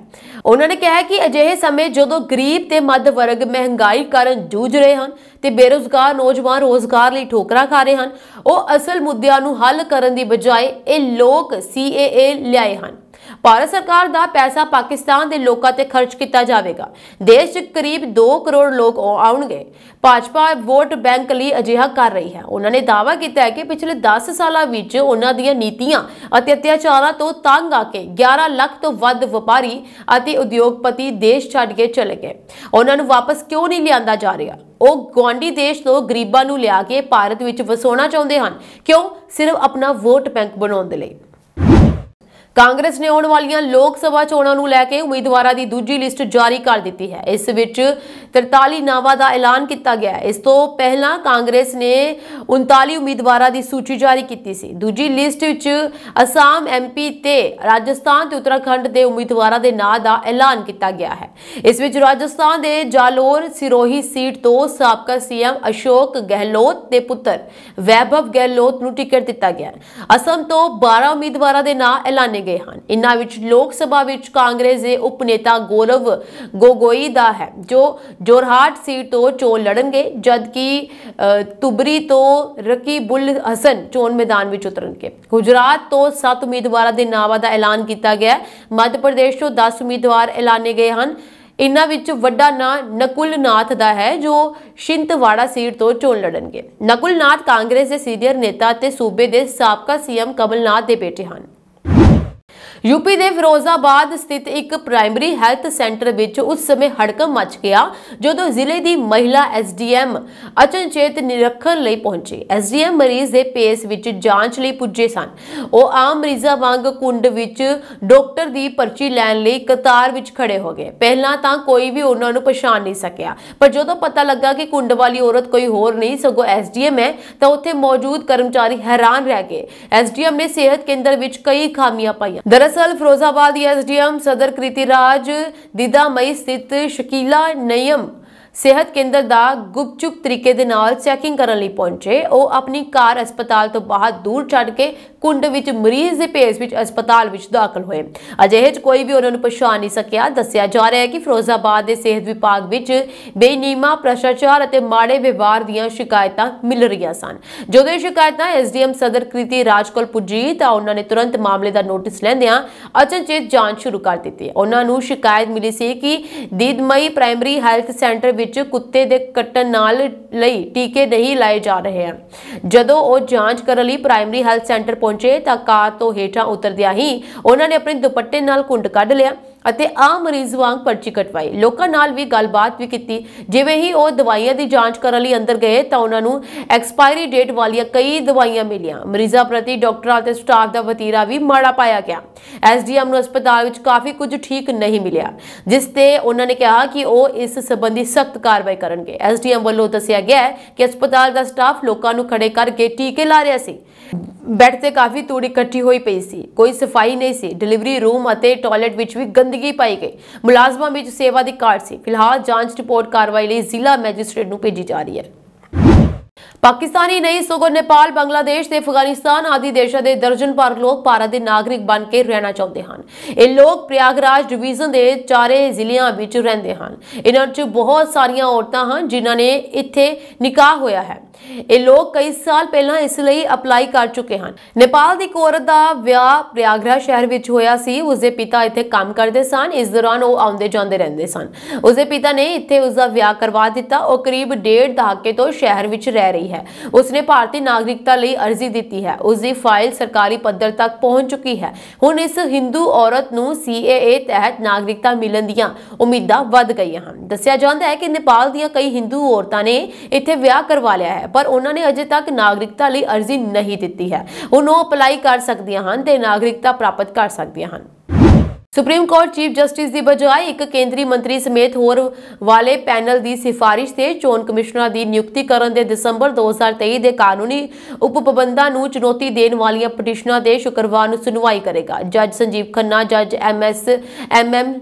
ਉਹਨਾਂ ਨੇ ਕਿਹਾ ਕਿ ਅਜਿਹੇ ਸਮੇਂ ਜਦੋਂ ਗਰੀਬ ਤੇ ਮੱਧ ਵਰਗ ਮਹਿੰਗਾਈ ਕਾਰਨ ਜੂਝ ਰਹੇ ਹਨ ਤੇ ਬੇਰੋਜ਼ਗਾਰ ਨੌਜਵਾਨ ਰੋਜ਼ਗਾਰ ਲਈ ਠੋਕਰਾਂ ਖਾ ਰਹੇ ਹਨ ਉਹ ਅਸਲ ਮੁੱਦਿਆਂ ਨੂੰ ਹੱਲ ਕਰਨ ਦੀ ਬਜਾਏ ਇਹ ਲੋਕ ਸੀਏਏ ਲਿਆਏ ਹਨ ਭਾਰਤ ਸਰਕਾਰ ਦਾ ਪੈਸਾ ਪਾਕਿਸਤਾਨ ਦੇ ਲੋਕਾਂ ਤੇ ਖਰਚ ਕੀਤਾ ਜਾਵੇਗਾ ਦੇਸ਼ 'ਚ ਕਰੀਬ 2 ਕਰੋੜ ਲੋਕ ਆਉਣਗੇ ਭਾਜਪਾ ਵੋਟ ਬੈਂਕ ਲਈ ਅਜਿਹਾ ਕਰ ਰਹੀ ਹੈ ਉਹਨਾਂ ਨੇ ਦਾਅਵਾ ਕੀਤਾ ਹੈ ਕਿ ਪਿਛਲੇ 10 ਸਾਲਾਂ ਵਿੱਚ ਉਹਨਾਂ ਦੀਆਂ ਨੀਤੀਆਂ ਅਤੇ ਅਤਿਆਚਾਰਾਂ ਤੋਂ ਤੰਗ ਆ ਕੇ 11 ਲੱਖ ਤੋਂ ਵੱਧ ਵਪਾਰੀ ਅਤੇ ਉਦਯੋਗਪਤੀ ਦੇਸ਼ ਛੱਡ ਕੇ ਚਲੇ ਗਏ ਉਹਨਾਂ ਨੂੰ ਵਾਪਸ ਕਿਉਂ ਨਹੀਂ ਲਿਆਂਦਾ ਜਾ ਰਿਹਾ ਉਹ ਗਵਾਂਡੀ ਦੇਸ਼ ਤੋਂ ਗਰੀਬਾਂ ਨੂੰ ਲਿਆ ਕੇ ਭਾਰਤ ਵਿੱਚ ਵਸਾਉਣਾ ਚਾਹੁੰਦੇ ਹਨ ਕਿਉਂ ਸਿਰਫ ਆਪਣਾ ਵੋਟ ਬੈਂਕ ਬਣਾਉਣ ਦੇ ਲਈ ਕਾਂਗਰਸ ਨੇ ਆਉਣ ਵਾਲੀਆਂ ਲੋਕ ਸਭਾ ਚੋਣਾਂ ਨੂੰ ਲੈ ਕੇ ਉਮੀਦਵਾਰਾਂ ਦੀ ਦੂਜੀ ਲਿਸਟ ਜਾਰੀ ਕਰ ਦਿੱਤੀ ਹੈ ਇਸ ਵਿੱਚ 43 ਨਾਵਾਂ ਦਾ ਐਲਾਨ ਕੀਤਾ ਗਿਆ ਹੈ ਇਸ ਤੋਂ ਪਹਿਲਾਂ ਕਾਂਗਰਸ ਨੇ 39 ਉਮੀਦਵਾਰਾਂ ਦੀ ਸੂਚੀ ਜਾਰੀ ਕੀਤੀ ਸੀ ਦੂਜੀ ਲਿਸਟ ਵਿੱਚ ਅਸਾਮ ਐਮਪੀ ਤੇ ਰਾਜਸਥਾਨ ਤੇ ਉੱਤਰਾਖੰਡ ਦੇ ਉਮੀਦਵਾਰਾਂ ਦੇ ਨਾਂ ਦਾ ਐਲਾਨ ਕੀਤਾ ਗਿਆ ਹੈ ਇਸ ਵਿੱਚ ਰਾਜਸਥਾਨ ਦੇ ਜਾਲੋਰ ਸਿਰੋਹੀ ਸੀਟ ਤੋਂ ਸਾਬਕਾ ਸੀਐਮ ਅਸ਼ੋਕ ਗਹਿਲੋਤ ਦੇ ਪੁੱਤਰ ਵੈਭਵ ਗਹਿਲੋਤ ਨੂੰ ਟਿਕਟ ਦਿੱਤਾ ਗਿਆ ਅਸਮ ਤੋਂ 12 ਉਮੀਦਵਾਰਾਂ ਦੇ ਨਾਂ ਐਲਾਨੇ ਗਏ ਹਨ ਇਨ੍ਹਾਂ ਵਿੱਚ ਲੋਕ ਸਭਾ ਵਿੱਚ ਕਾਂਗਰਸ ਦੇ ਉਪ ਨੇਤਾ ਗੌਰਵ ਗੋਗੋਈ ਦਾ ਹੈ ਜੋ ਜੋਰਹਾਟ ਸੀਟ ਤੋਂ ਚੋਣ ਲੜਨਗੇ ਜਦਕਿ ਤੁਬਰੀ ਤੋਂ ਰਕੀਬੁਲ ਹਸਨ ਚੋਣ ਮੈਦਾਨ ਵਿੱਚ ਉਤਰਨਗੇ ਗੁਜਰਾਤ ਤੋਂ 7 ਉਮੀਦਵਾਰਾਂ ਦੇ ਨਾਵਾਂ ਦਾ ਐਲਾਨ ਕੀਤਾ ਗਿਆ ਮੱਧ ਪ੍ਰਦੇਸ਼ ਤੋਂ 10 ਉਮੀਦਵਾਰ ਐਲਾਨੇ ਗਏ ਹਨ ਇਨ੍ਹਾਂ ਵਿੱਚ ਵੱਡਾ ਨਾਂ ਨਕੁਲਨਾਥ ਦਾ ਹੈ ਜੋ ਸ਼ਿੰਤਵਾੜਾ ਸੀਟ ਤੋਂ ਚੋਣ ਲੜਨਗੇ ਨਕੁਲਨਾਥ ਕਾਂਗਰਸ ਦੇ ਸੀਨੀਅਰ ਨੇਤਾ ਤੇ ਸੂਬੇ ਦੇ ਸਾਬਕਾ ਸੀਐਮ ਕਮਲਨਾਥ ਦੇ ਬੇਟੇ ਹਨ ਯੂਪੀ ਦੇ ਫਿਰੋਜ਼ਾਬਾਦ ਸਥਿਤ ਇੱਕ ਪ੍ਰਾਇਮਰੀ ਹੈਲਥ ਸੈਂਟਰ ਵਿੱਚ ਉਸ ਸਮੇਂ ਹੜਕੰਪ ਮਚ ਗਿਆ ਜਦੋਂ ਜ਼ਿਲ੍ਹੇ ਦੀ ਮਹਿਲਾ ਐਸਡੀਐਮ ਅਚਨਚੇਤ ਨਿਰਖਣ ਲਈ ਪਹੁੰਚੀ ਐਸਡੀਐਮ ਮਰੀਜ਼ ਦੇ ਪੇਸ ਵਿੱਚ ਜਾਂਚ ਲਈ ਪੁੱਜੇ ਸਨ ਉਹ ਆਮ ਮਰੀਜ਼ਾਂ ਵਾਂਗ ਕੁੰਡ ਵਿੱਚ ਡਾਕਟਰ ਦੀ ਪਰਚੀ ਲੈਣ ਲਈ ਕਤਾਰ ਵਿੱਚ ਖੜੇ ਹੋ ਗਏ ਪਹਿਲਾਂ ਤਾਂ ਕੋਈ ਵੀ ਉਹਨਾਂ ਨੂੰ ਪਛਾਣ ਨਹੀਂ ਸਕਿਆ ਪਰ ਜਦੋਂ ਪਤਾ ਲੱਗਾ ਕਿ ਕੁੰਡ ਵਾਲੀ ਔਰਤ ਕੋਈ ਹੋਰ ਨਹੀਂ ਸਗੋ ਐਸਡੀਐਮ ਹੈ ਤਾਂ ਉੱਥੇ ਮੌਜੂਦ ਕਰਮਚਾਰੀ ਹੈਰਾਨ ਰਹਿ ਗਏ ਐਸਡੀਐਮ ਨੇ ਸਿਹਤ ਕੇਂਦਰ ਵਿੱਚ ਕਈ ਖਾਮੀਆਂ ਪਾਈਆਂ ਦਰਸ ਦਰਅਸਲ ਫਿਰੋਜ਼ਾਬਾਦ ਦੀ ਐਸਡੀਐਮ ਸਦਰ ਕ੍ਰਿਤੀ ਰਾਜ ਦਿਦਾਮਈ ਸਥਿਤ ਸ਼ਕੀਲਾ ਨਯਮ ਸਿਹਤ ਕੇਂਦਰ ਦਾ ਗੁਪਚੁਪ ਤਰੀਕੇ ਦੇ ਨਾਲ ਚੈਕਿੰਗ ਕਰਨ ਲਈ ਪਹੁੰਚੇ ਉਹ ਆਪਣੀ ਕਾਰ ਹਸਪਤਾਲ ਤੋਂ ਬਾਹਰ ਦੂਰ ਛੱਡ ਕੇ ਕੁੰਡ ਵਿੱਚ ਮਰੀਜ਼ ਦੇ ਪੇਸ ਵਿੱਚ ਹਸਪਤਾਲ ਵਿੱਚ ਦਾਖਲ ਹੋਏ ਅਜਿਹੇ 'ਚ ਕੋਈ ਵੀ ਉਹਨਾਂ ਨੂੰ ਪਛਾਣ ਨਹੀਂ ਸਕਿਆ ਦੱਸਿਆ ਜਾ ਰਿਹਾ ਹੈ ਕਿ ਫਿਰੋਜ਼ਾਬਾਦ ਦੇ ਸਿਹਤ ਵਿਭਾਗ ਵਿੱਚ ਬੇਨੀਮਾ ਪ੍ਰਸ਼ਾਚਾਰ ਅਤੇ ਮਾੜੇ ਵਿਵਹਾਰ ਦੀਆਂ ਸ਼ਿਕਾਇਤਾਂ ਮਿਲ ਰਹੀਆਂ ਸਨ ਜਦੋਂ ਇਹ ਸ਼ਿਕਾਇਤਾਂ ਐਸਡੀਐਮ ਸਦਰ ਕ੍ਰਿਤੀ ਰਾਜਕੋਲ ਪੁੱਜੀ ਤਾਂ ਉਹਨਾਂ ਨੇ ਤੁਰੰਤ ਮਾਮਲੇ ਦਾ ਨੋਟਿਸ ਲੈਂਦਿਆਂ ਅਚਨਚੇਤ ਜਾਂਚ ਸ਼ੁਰੂ ਕਰ ਦਿੱਤੀ ਉਹਨਾਂ ਨੂੰ ਸ਼ਿਕਾਇਤ ਮਿਲੀ ਸੀ ਕਿ ਦੀਦਮਈ ਪ੍ਰਾਇਮਰੀ ਹੈਲਥ ਸੈਂਟਰ ਵਿੱਚ ਕੁੱਤੇ ਦੇ ਕੱਟਣ ਨਾਲ ਲਈ ਟੀਕੇ ਨਹੀਂ ਲਾਏ ਜਾ ਰਹੇ ਹਨ ਜਦੋਂ ਉਹ ਜਾਂਚ ਕਰਨ ਲਈ ਪ੍ਰਾਇਮਰੀ ਹੈਲਥ ਸੈਂਟਰ ਪਹੁੰਚੇ ਤਾਂ ਕਾਰ ਤੋਂ ਹੇਠਾਂ ਉਤਰਦਿਆਂ ਹੀ ਉਹਨਾਂ ਨੇ ਆਪਣੇ ਦੁਪੱਟੇ ਨਾਲ ਕੁੰਡ ਕੱਢ ਲਿਆ ਅਤੇ ਆਮ ਮਰੀਜ਼ ਵਾਂਗ ਪਰਚੀ ਕਟਵਾਈ ਲੋਕਾਂ ਨਾਲ ਵੀ ਗੱਲਬਾਤ ਵੀ ਕੀਤੀ ਜਿਵੇਂ ਹੀ ਉਹ ਦਵਾਈਆਂ ਦੀ ਜਾਂਚ ਕਰਨ ਲਈ ਅੰਦਰ ਗਏ ਤਾਂ ਉਹਨਾਂ ਨੂੰ ਐਕਸਪਾਇਰੀ ਡੇਟ ਵਾਲੀਆਂ ਕਈ ਦਵਾਈਆਂ ਮਿਲੀਆਂ ਮਰੀਜ਼ਾਂ ਪ੍ਰਤੀ ਡਾਕਟਰਾਂ ਤੇ ਸਟਾਫ ਦਾ ਵਤੀਰਾ ਵੀ ਮਾੜਾ ਪਾਇਆ ਗਿਆ ਐਸਡੀਐਮ ਨੂੰ ਹਸਪਤਾਲ ਵਿੱਚ ਕਾਫੀ ਕੁਝ ਠੀਕ ਨਹੀਂ ਮਿਲਿਆ ਜਿਸ ਤੇ ਉਹਨਾਂ ਨੇ ਕਿਹਾ ਕਿ ਉਹ ਇਸ ਸੰਬੰਧੀ ਸਖਤ ਕਾਰਵਾਈ ਕਰਨਗੇ ਐਸਡੀਐਮ ਵੱਲੋਂ ਦੱਸਿਆ ਗਿਆ ਹੈ ਕਿ ਹਸਪਤਾਲ ਦਾ ਸਟਾਫ ਲੋਕਾਂ ਨੂੰ ਖੜੇ ਕਰਕੇ ਟੀਕੇ ਲਾ ਰਿਹਾ ਸੀ ਬੈੱਡ ਤੇ ਕਾਫੀ ਤੂੜੀ ਇਕੱਠੀ ਹੋਈ ਪਈ ਸੀ ਕੋਈ ਸਫਾਈ ਨਹੀਂ ਸੀ ਡਿਲੀਵਰੀ ਰੂਮ ਅਤੇ ਟਾਇਲਟ ਵਿੱਚ ਵੀ ਗੰਦ ਗੰਦਗੀ ਪਾਈ ਗਈ ਮੁਲਾਜ਼ਮਾਂ ਵਿੱਚ ਸੇਵਾ ਦੀ ਘਾਟ ਸੀ ਫਿਲਹਾਲ ਜਾਂਚ ਰਿਪੋਰਟ ਕਾਰਵਾਈ ਲਈ ਜ਼ਿਲ੍ਹਾ ਮੈਜਿਸਟ੍ਰੇਟ ਨੂੰ ਭੇਜੀ ਜਾ ਰਹੀ ਹੈ ਪਾਕਿਸਤਾਨੀ ਨਹੀਂ ਸਗੋਂ ਨੇਪਾਲ ਬੰਗਲਾਦੇਸ਼ ਤੇ ਅਫਗਾਨਿਸਤਾਨ ਆਦਿ ਦੇਸ਼ਾਂ ਦੇ ਦਰਜਨ ਭਰ ਲੋਕ ਭਾਰਤ ਦੇ ਨਾਗਰਿਕ ਬਣ ਕੇ ਰਹਿਣਾ ਚਾਹੁੰਦੇ ਹਨ ਇਹ ਲੋਕ ਪ੍ਰਿਆਗਰਾਜ ਡਿਵੀਜ਼ਨ ਦੇ ਚਾਰੇ ਜ਼ਿਲ੍ਹਿਆਂ ਵਿੱਚ ਰਹਿੰਦੇ ਹਨ ਇਹਨਾਂ ਵਿੱਚ ਬਹੁਤ ਸਾਰੀਆਂ ਔਰਤਾਂ ਹਨ ਜਿਨ੍ਹਾਂ ਨੇ ਇੱਥੇ ਨਿਕਾਹ ਹੋਇਆ ਹੈ ਇਹ ਲੋਕ ਕਈ ਸਾਲ ਪਹਿਲਾਂ ਇਸ ਲਈ ਅਪਲਾਈ ਕਰ ਚੁੱਕੇ ਹਨ ਨੇਪਾਲ ਦੀ ਇੱਕ ਔਰਤ ਦਾ ਵਿਆਹ ਪ੍ਰਿਆਗਰਾਜ ਸ਼ਹਿਰ ਵਿੱਚ ਹੋਇਆ ਸੀ ਉਸ ਦੇ ਪਿਤਾ ਇੱਥੇ ਕੰਮ ਕਰਦੇ ਸਨ ਇਸ ਦੌਰਾਨ ਉਹ ਆਉਂਦੇ ਜਾਂਦੇ ਰਹਿੰਦੇ ਸਨ ਉਸ ਦੇ ਪਿਤਾ ਨੇ ਇੱਥੇ ਉਸ ਦਾ ਵਿਆਹ ਕਰਵਾ ਦਿੱਤਾ ਉਹ ਕਰੀਬ ਡੇਢ ਦਹਾਕੇ ਤੋਂ ਸ਼ਹਿਰ ਵਿੱਚ ਰਹਿ ਰਹੀ ਆਈ ਹੈ ਉਸਨੇ ਭਾਰਤੀ ਨਾਗਰਿਕਤਾ ਲਈ ਅਰਜ਼ੀ ਦਿੱਤੀ ਹੈ ਉਸ ਦੀ ਫਾਈਲ ਸਰਕਾਰੀ ਪੱਧਰ ਤੱਕ ਪਹੁੰਚ ਚੁੱਕੀ ਹੈ ਹੁਣ ਇਸ ਹਿੰਦੂ ਔਰਤ ਨੂੰ CAA ਤਹਿਤ ਨਾਗਰਿਕਤਾ ਮਿਲਣ ਦੀਆਂ ਉਮੀਦਾਂ ਵੱਧ ਗਈਆਂ ਹਨ ਦੱਸਿਆ ਜਾਂਦਾ ਹੈ ਕਿ ਨੇਪਾਲ ਦੀਆਂ ਕਈ ਹਿੰਦੂ ਔਰਤਾਂ ਨੇ ਇੱਥੇ ਵਿਆਹ ਕਰਵਾ ਲਿਆ ਹੈ ਪਰ ਉਹਨਾਂ ਨੇ ਅਜੇ ਤੱਕ ਨਾਗਰਿਕਤਾ ਲਈ ਅਰਜ਼ੀ ਨਹੀਂ ਦਿੱਤੀ ਹੈ ਉਹ ਉਹ ਅਪਲਾਈ ਕਰ ਸਕਦੀਆਂ ਹਨ ਤੇ ਨਾਗਰਿਕਤਾ ਪ੍ਰਾਪਤ ਕਰ ਸਕਦੀਆਂ ਹਨ ਸੁਪਰੀਮ ਕੋਰਟ ਚੀਫ ਜਸਟਿਸ ਦੀ ਬਜਾਏ ਇੱਕ ਕੇਂਦਰੀ ਮੰਤਰੀ ਸਮੇਤ ਹੋਰ ਵਾਲੇ ਪੈਨਲ ਦੀ ਸਿਫਾਰਿਸ਼ ਤੇ ਚੋਣ ਕਮਿਸ਼ਨਰ ਦੀ ਨਿਯੁਕਤੀ ਕਰਨ ਦੇ ਦਸੰਬਰ 2023 ਦੇ ਕਾਨੂੰਨੀ ਉਪਪਬੰਧਾਂ ਨੂੰ ਚੁਣੌਤੀ ਦੇਣ ਵਾਲੀਆਂ ਪਟੀਸ਼ਨਾਂ ਦੇ ਸ਼ੁੱਕਰਵਾਰ ਨੂੰ ਸੁਣਵਾਈ ਕਰੇਗਾ ਜੱਜ ਸੰਜੀਵ ਖੰਨਾ ਜੱਜ M S M M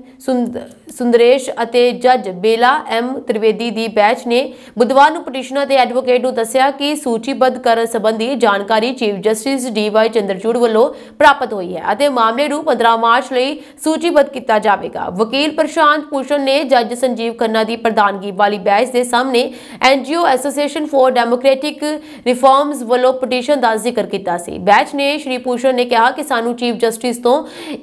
Sundresh ਅਤੇ ਜੱਜ ਬੇਲਾ ਐਮ ਤ੍ਰਿਵੇਦੀ ਦੀ ਬੈਚ ਨੇ ਬੁੱਧਵਾਰ ਨੂੰ ਪਟੀਸ਼ਨਰ ਦੇ ਐਡਵੋਕੇਟ ਨੂੰ ਦੱਸਿਆ ਕਿ ਸੂਚੀਬੱਧ ਕਰਨ ਸੰਬੰਧੀ ਜਾਣਕਾਰੀ chief justice D Y Chandrachud ਵੱਲੋਂ ਪ੍ਰਾਪਤ ਹੋਈ ਹੈ ਅਤੇ ਮਾਮਲੇ ਨੂੰ 15 ਮਾਰਚ ਲਈ ਸੂਚੀਬੱਧ ਕੀਤਾ ਜਾਵੇਗਾ ਵਕੀਲ ਪ੍ਰਸ਼ਾਂਤ ਭੂਸ਼ਣ ਨੇ ਜੱਜ ਸੰਜੀਵ ਖੰਨਾ ਦੀ ਪ੍ਰਧਾਨਗੀ ਵਾਲੀ ਬੈਂਚ ਦੇ ਸਾਹਮਣੇ NGO association for democratic reforms ਵੱਲੋਂ ਪਟੀਸ਼ਨ ਦਾ ਜ਼ਿਕਰ ਕੀਤਾ ਸੀ ਬੈਂਚ ਨੇ ਸ਼੍ਰੀ ਭੂਸ਼ਣ ਨੇ ਕਿਹਾ ਕਿ ਸਾਨੂੰ ਚੀਫ ਜਸਟਿਸ ਤੋਂ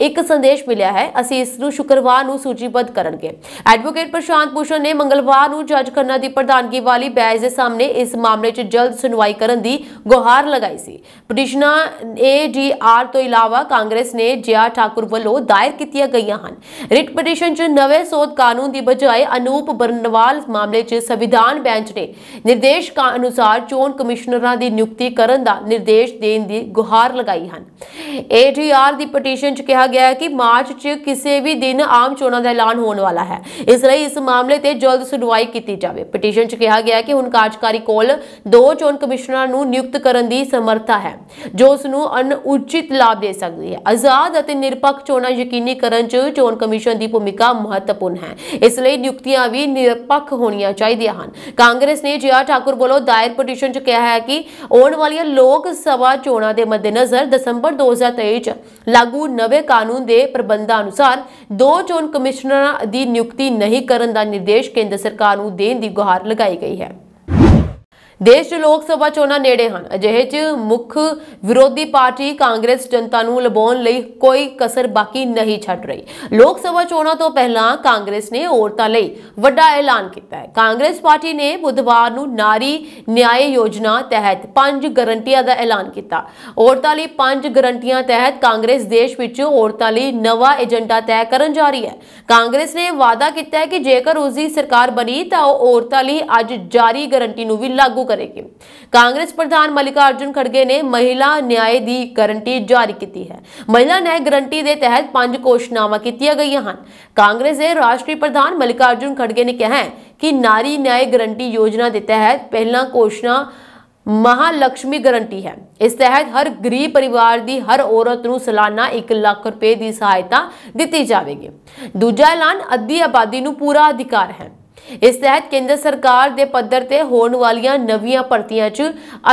ਇੱਕ ਸੰਦੇਸ਼ ਮਿਲਿਆ ਹੈ ਅਸੀਂ ਇਸ ਨੂੰ ਸ਼ੁੱਕਰਵਾਰ ਨੂੰ ਸੂਚੀਬੱਧ ਕਰਨਗੇ ਐਡਵੋਕੇਟ ਪ੍ਰਸ਼ਾਂਤ ਭੂਸ਼ਣ ਨੇ ਮੰਗਲਵਾਰ ਨੂੰ ਜੱਜ ਖੰਨਾ ਦੀ ਪ੍ਰਧਾਨਗੀ ਵਾਲੀ ਬੈਂਚ ਦੇ ਸਾਹਮਣੇ ਇਸ ਮਾਮਲੇ 'ਚ ਜਲਦ ਸੁਣਵਾਈ ਕਰਨ ਦੀ ਗੁਹਾਰ ਲਗਾਈ ਸੀ ਪਟੀਸ਼ਨਾਂ ਏਡੀਆਰ ਤੋਂ ਇਲਾਵਾ ਕਾਂਗਰਸ ਨੇ ਜਿਆ ਠਾਕੁਰ ਵੱਲੋਂ ਦਾਇਰ ਕੀਤੀਆਂ ਗਈਆਂ ਹਨ ਰਿਟ ਪਟੀਸ਼ਨ 'ਚ ਨਵੇਂ ਸੋਧ ਕਾਨੂੰਨ ਦੀ ਬਜਾਏ ਅਨੂਪ ਬਰਨਵਾਲ ਮਾਮਲੇ 'ਚ ਸੰਵਿਧਾਨ ਬੈਂਚ ਨੇ ਨਿਰਦੇਸ਼ ਅਨੁਸਾਰ ਚੋਣ ਕਮਿਸ਼ਨਰਾਂ ਦੀ ਨਿਯੁਕਤੀ ਕਰਨ ਦਾ ਨਿਰਦੇਸ਼ ਦੇਣ ਦੀ ਗੁਹਾਰ ਲਗਾਈ ਹਨ ਏਡੀਆਰ ਦੀ ਪਟੀਸ਼ਨ 'ਚ ਕਿਹਾ ਗਿਆ ਹੈ ਕਿ ਮਾਰਚ 'ਚ ਕਿਸੇ ਵੀ ਦਿਨ ਆਮ ਚੋਣਾਂ ਦਾ ਐਲਾਨ ਹੋਣ ਵਾਲਾ ਹੈ ਇਸ ਲਈ ਇਸ ਮਾਮਲੇ ਤੇ ਜਲਦ ਸੁਣਵਾਈ ਕੀਤੀ ਜਾਵੇ ਪਟੀਸ਼ਨ 'ਚ ਕਿਹਾ ਗਿਆ ਹੈ ਕਿ ਹੁਣ ਕਾਰਜਕਾਰੀ ਕੋਲ ਦੋ ਚੋਣ ਕਮਿਸ਼ਨਰਾਂ ਨੂੰ ਨਿਯੁਕਤ ਕਰਨ ਦੀ ਸਮਰੱਥਾ ਹੈ ਜੋ ਉਸ ਨੂੰ ਅਨਉਚਿਤ ਲਾਭ ਦੇ ਸਕਦੀ ਹੈ ਆਜ਼ਾਦ ਅਤੇ ਨਿਰਪੱਖ ਚੋਣਾਂ ਯਕੀਨੀ ਕਰਨ 'ਚ ਚੋਣ ਕਮਿਸ਼ਨ ਦੀ ਭੂਮਿਕਾ ਮਹੱਤਵਪੂਰਨ ਹੈ ਇਸ ਲਈ ਨਿਯੁਕਤੀਆਂ ਵੀ ਨਿਰਪੱਖ ਹੋਣੀਆਂ ਚਾਹੀਦੀਆਂ ਹਨ ਕਾਂਗਰਸ ਨੇ ਜਿਆ ਠਾਕੁਰ ਵੱਲੋਂ ਦਾਇਰ ਪਟੀਸ਼ਨ 'ਚ ਕਿਹਾ ਹੈ ਕਿ ਆਉਣ ਵਾਲੀਆਂ ਲੋਕ ਸਭਾ ਚੋਣਾਂ ਦੇ ਮੱਦੇਨਜ਼ਰ ਦਸੰਬਰ 2023 'ਚ ਲਾਗੂ ਨਵੇਂ ਕਾਨੂੰਨ ਦੇ ਪ੍ਰਬੰਧਾਂ ਅਨੁਸਾਰ ਦੋ ਚੋਣ ਕਮਿਸ਼ਨਰਾਂ ਦੀ ਨਿਯੁਕਤੀ ਨਹੀਂ ਕਰਨ ਦਾ ਨਿਰਦੇਸ਼ ਕੇਂਦਰ ਸਰਕਾਰ ਨੂੰ ਦੇਣ ਦੀ ਗੁਹਾਰ ਲਗਾਈ ਗਈ ਹੈ ਦੇਸ਼ ਦੇ ਲੋਕ ਸਭਾ ਚੋਣਾਂ ਨੇੜੇ ਹਨ ਅਜਿਹੇ 'ਚ ਮੁੱਖ ਵਿਰੋਧੀ ਪਾਰਟੀ ਕਾਂਗਰਸ ਜਨਤਾ ਨੂੰ ਲਬਾਉਣ ਲਈ ਕੋਈ ਕਸਰ ਬਾਕੀ ਨਹੀਂ ਛੱਡ ਰਹੀ ਲੋਕ ਸਭਾ ਚੋਣਾਂ ਤੋਂ ਪਹਿਲਾਂ ਕਾਂਗਰਸ ਨੇ ਔਰਤਾਂ ਲਈ ਵੱਡਾ ਐਲਾਨ ਕੀਤਾ ਹੈ ਕਾਂਗਰਸ ਪਾਰਟੀ ਨੇ ਬੁੱਧਵਾਰ ਨੂੰ ਨਾਰੀ ਨਿਆਂ ਯੋਜਨਾ ਤਹਿਤ ਪੰਜ ਗਰੰਟੀਆਂ ਦਾ ਐਲਾਨ ਕੀਤਾ ਔਰਤਾਂ ਲਈ ਪੰਜ ਗਰੰਟੀਆਂ ਤਹਿਤ ਕਾਂਗਰਸ ਦੇਸ਼ ਵਿੱਚ ਔਰਤਾਂ ਲਈ ਨਵਾਂ ਏਜੰਡਾ ਤੈਅ ਕਰਨ ਜਾ ਰਹੀ ਹੈ ਕਾਂਗਰਸ ਨੇ ਵਾਅਦਾ ਕੀਤਾ ਹੈ ਕਿ ਜੇਕਰ ਉਸ ਦੀ ਸਰਕਾਰ ਬਣੀ ਤਾਂ ਉਹ ਔਰਤਾਂ ਲਈ ਅੱਜ ਜਾਰੀ ਗਰੰਟੀ ਨੂੰ ਵੀ ਲਾਗੂ ਕਰੇਗੀ ਕਾਂਗਰਸ ਪ੍ਰਧਾਨ ਮਲਿਕਾ ਅਰਜੁਨ ਖੜਗੇ ਨੇ ਮਹਿਲਾ ਨਿਆਂ ਦੀ ਗਾਰੰਟੀ ਜਾਰੀ ਕੀਤੀ ਹੈ ਮਹਿਲਾ ਨਿਆਂ ਗਾਰੰਟੀ ਦੇ ਤਹਿਤ ਪੰਜ ਕੋਸ਼ਨਾਵਾਂ ਕੀਤੀਆਂ ਗਈਆਂ ਹਨ ਕਾਂਗਰਸ ਦੇ ਰਾਸ਼ਟਰੀ ਪ੍ਰਧਾਨ ਮਲਿਕਾ ਅਰਜੁਨ ਖੜਗੇ ਨੇ ਕਿਹਾ ਕਿ ਨਾਰੀ ਨਿਆਂ ਗਾਰੰਟੀ ਯੋਜਨਾ ਦੇ ਤਹਿਤ ਪਹਿਲਾ ਕੋਸ਼ਨਾ ਮਹਾਲక్ష్ਮੀ ਗਾਰੰਟੀ ਹੈ ਇਸ ਤਹਿਤ ਹਰ ਗਰੀਬ ਪਰਿਵਾਰ ਦੀ ਹਰ ਔਰਤ ਨੂੰ ਸਾਲਾਨਾ 1 ਲੱਖ ਰੁਪਏ ਦੀ ਸਹਾਇਤਾ ਦਿੱਤੀ ਜਾਵੇਗੀ ਦੂਜਾ ਐਲਾਨ ਅੱਧੀ ਆਬਾਦੀ ਨੂੰ ਪੂਰਾ ਅਧਿਕਾਰ ਹੈ ਇਸ ਤਹਿਤ ਕੇਂਦਰ ਸਰਕਾਰ ਦੇ ਪੱਧਰ ਤੇ ਹੋਣ ਵਾਲੀਆਂ ਨਵੀਆਂ ਭਰਤੀਆਂ 'ਚ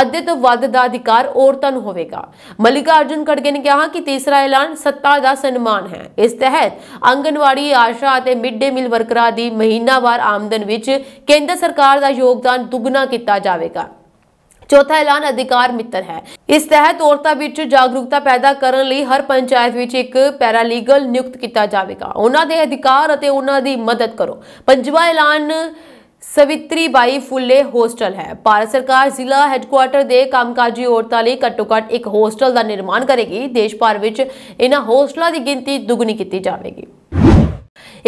ਅੱਧੇ ਤੋਂ ਵੱਧ ਦਾ ਅਧਿਕਾਰ ਔਰਤਾਂ ਨੂੰ ਹੋਵੇਗਾ ਮਲਿਕਾ ਅਰਜੁਨ ਕੜਗੇ ਨੇ ਕਿਹਾ ਕਿ ਤੀਸਰਾ ਐਲਾਨ ਸੱਤਾ ਦਾ ਸਨਮਾਨ ਹੈ ਇਸ ਤਹਿਤ ਅੰਗਨਵਾੜੀ ਆਸ਼ਾ ਅਤੇ ਮਿਡ ਡੇ ਮਿਲ ਵਰਕਰਾਂ ਦੀ ਮਹੀਨਾਵਾਰ ਆਮਦਨ ਵਿੱਚ ਕੇਂਦਰ ਸਰਕਾਰ ਦਾ ਯੋਗਦਾਨ ਦੁੱਗਣਾ ਕੀਤਾ ਜਾਵੇਗਾ ਚੌਥਾ ਐਲਾਨ ਅਧਿਕਾਰ ਮਿੱਤਰ ਹੈ ਇਸ ਤਹਿਤ ਔਰਤਾਂ ਵਿੱਚ ਜਾਗਰੂਕਤਾ ਪੈਦਾ ਕਰਨ ਲਈ ਹਰ ਪੰਚਾਇਤ ਵਿੱਚ ਇੱਕ ਪੈਰਾਲੀਗਲ ਨਿਯੁਕਤ ਕੀਤਾ ਜਾਵੇਗਾ ਉਹਨਾਂ ਦੇ ਅਧਿਕਾਰ ਅਤੇ ਉਹਨਾਂ ਦੀ ਮਦਦ ਕਰੋ ਪੰਜਵਾਂ ਐਲਾਨ ਸਵਿਤਰੀ ਬਾਈ ਫੁੱਲੇ ਹੋਸਟਲ ਹੈ ਭਾਰਤ ਸਰਕਾਰ ਜ਼ਿਲ੍ਹਾ ਹੈੱਡਕੁਆਰਟਰ ਦੇ ਕੰਮਕਾਜੀ ਔਰਤਾਂ ਲਈ ਘੱਟੋ-ਘੱਟ ਇੱਕ ਹੋਸਟਲ ਦਾ ਨਿਰਮਾਣ ਕਰੇਗੀ ਦੇਸ਼ ਭਰ ਵਿੱਚ ਇਹਨਾਂ ਹੋਸਟਲਾਂ ਦੀ ਗਿਣਤੀ ਦੁੱਗਣੀ ਕੀਤੀ ਜਾਵੇਗੀ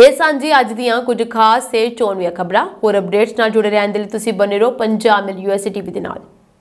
ਇਹ ਸਾਂਝੀ ਅੱਜ ਦੀਆਂ ਕੁਝ ਖਾਸ ਤੇ ਚੋਣਵੀਆਂ ਖਬਰਾਂ ਹੋਰ ਅਪਡੇਟਸ ਨਾਲ ਜੁੜੇ ਰਹਿਣ ਦੇ ਲਈ ਤੁਸੀਂ ਬਨੇ ਰਹੋ ਪੰਜਾਬ ਮਿਲ ਯੂਐਸਟੀਵੀ ਦੇ ਨਾਲ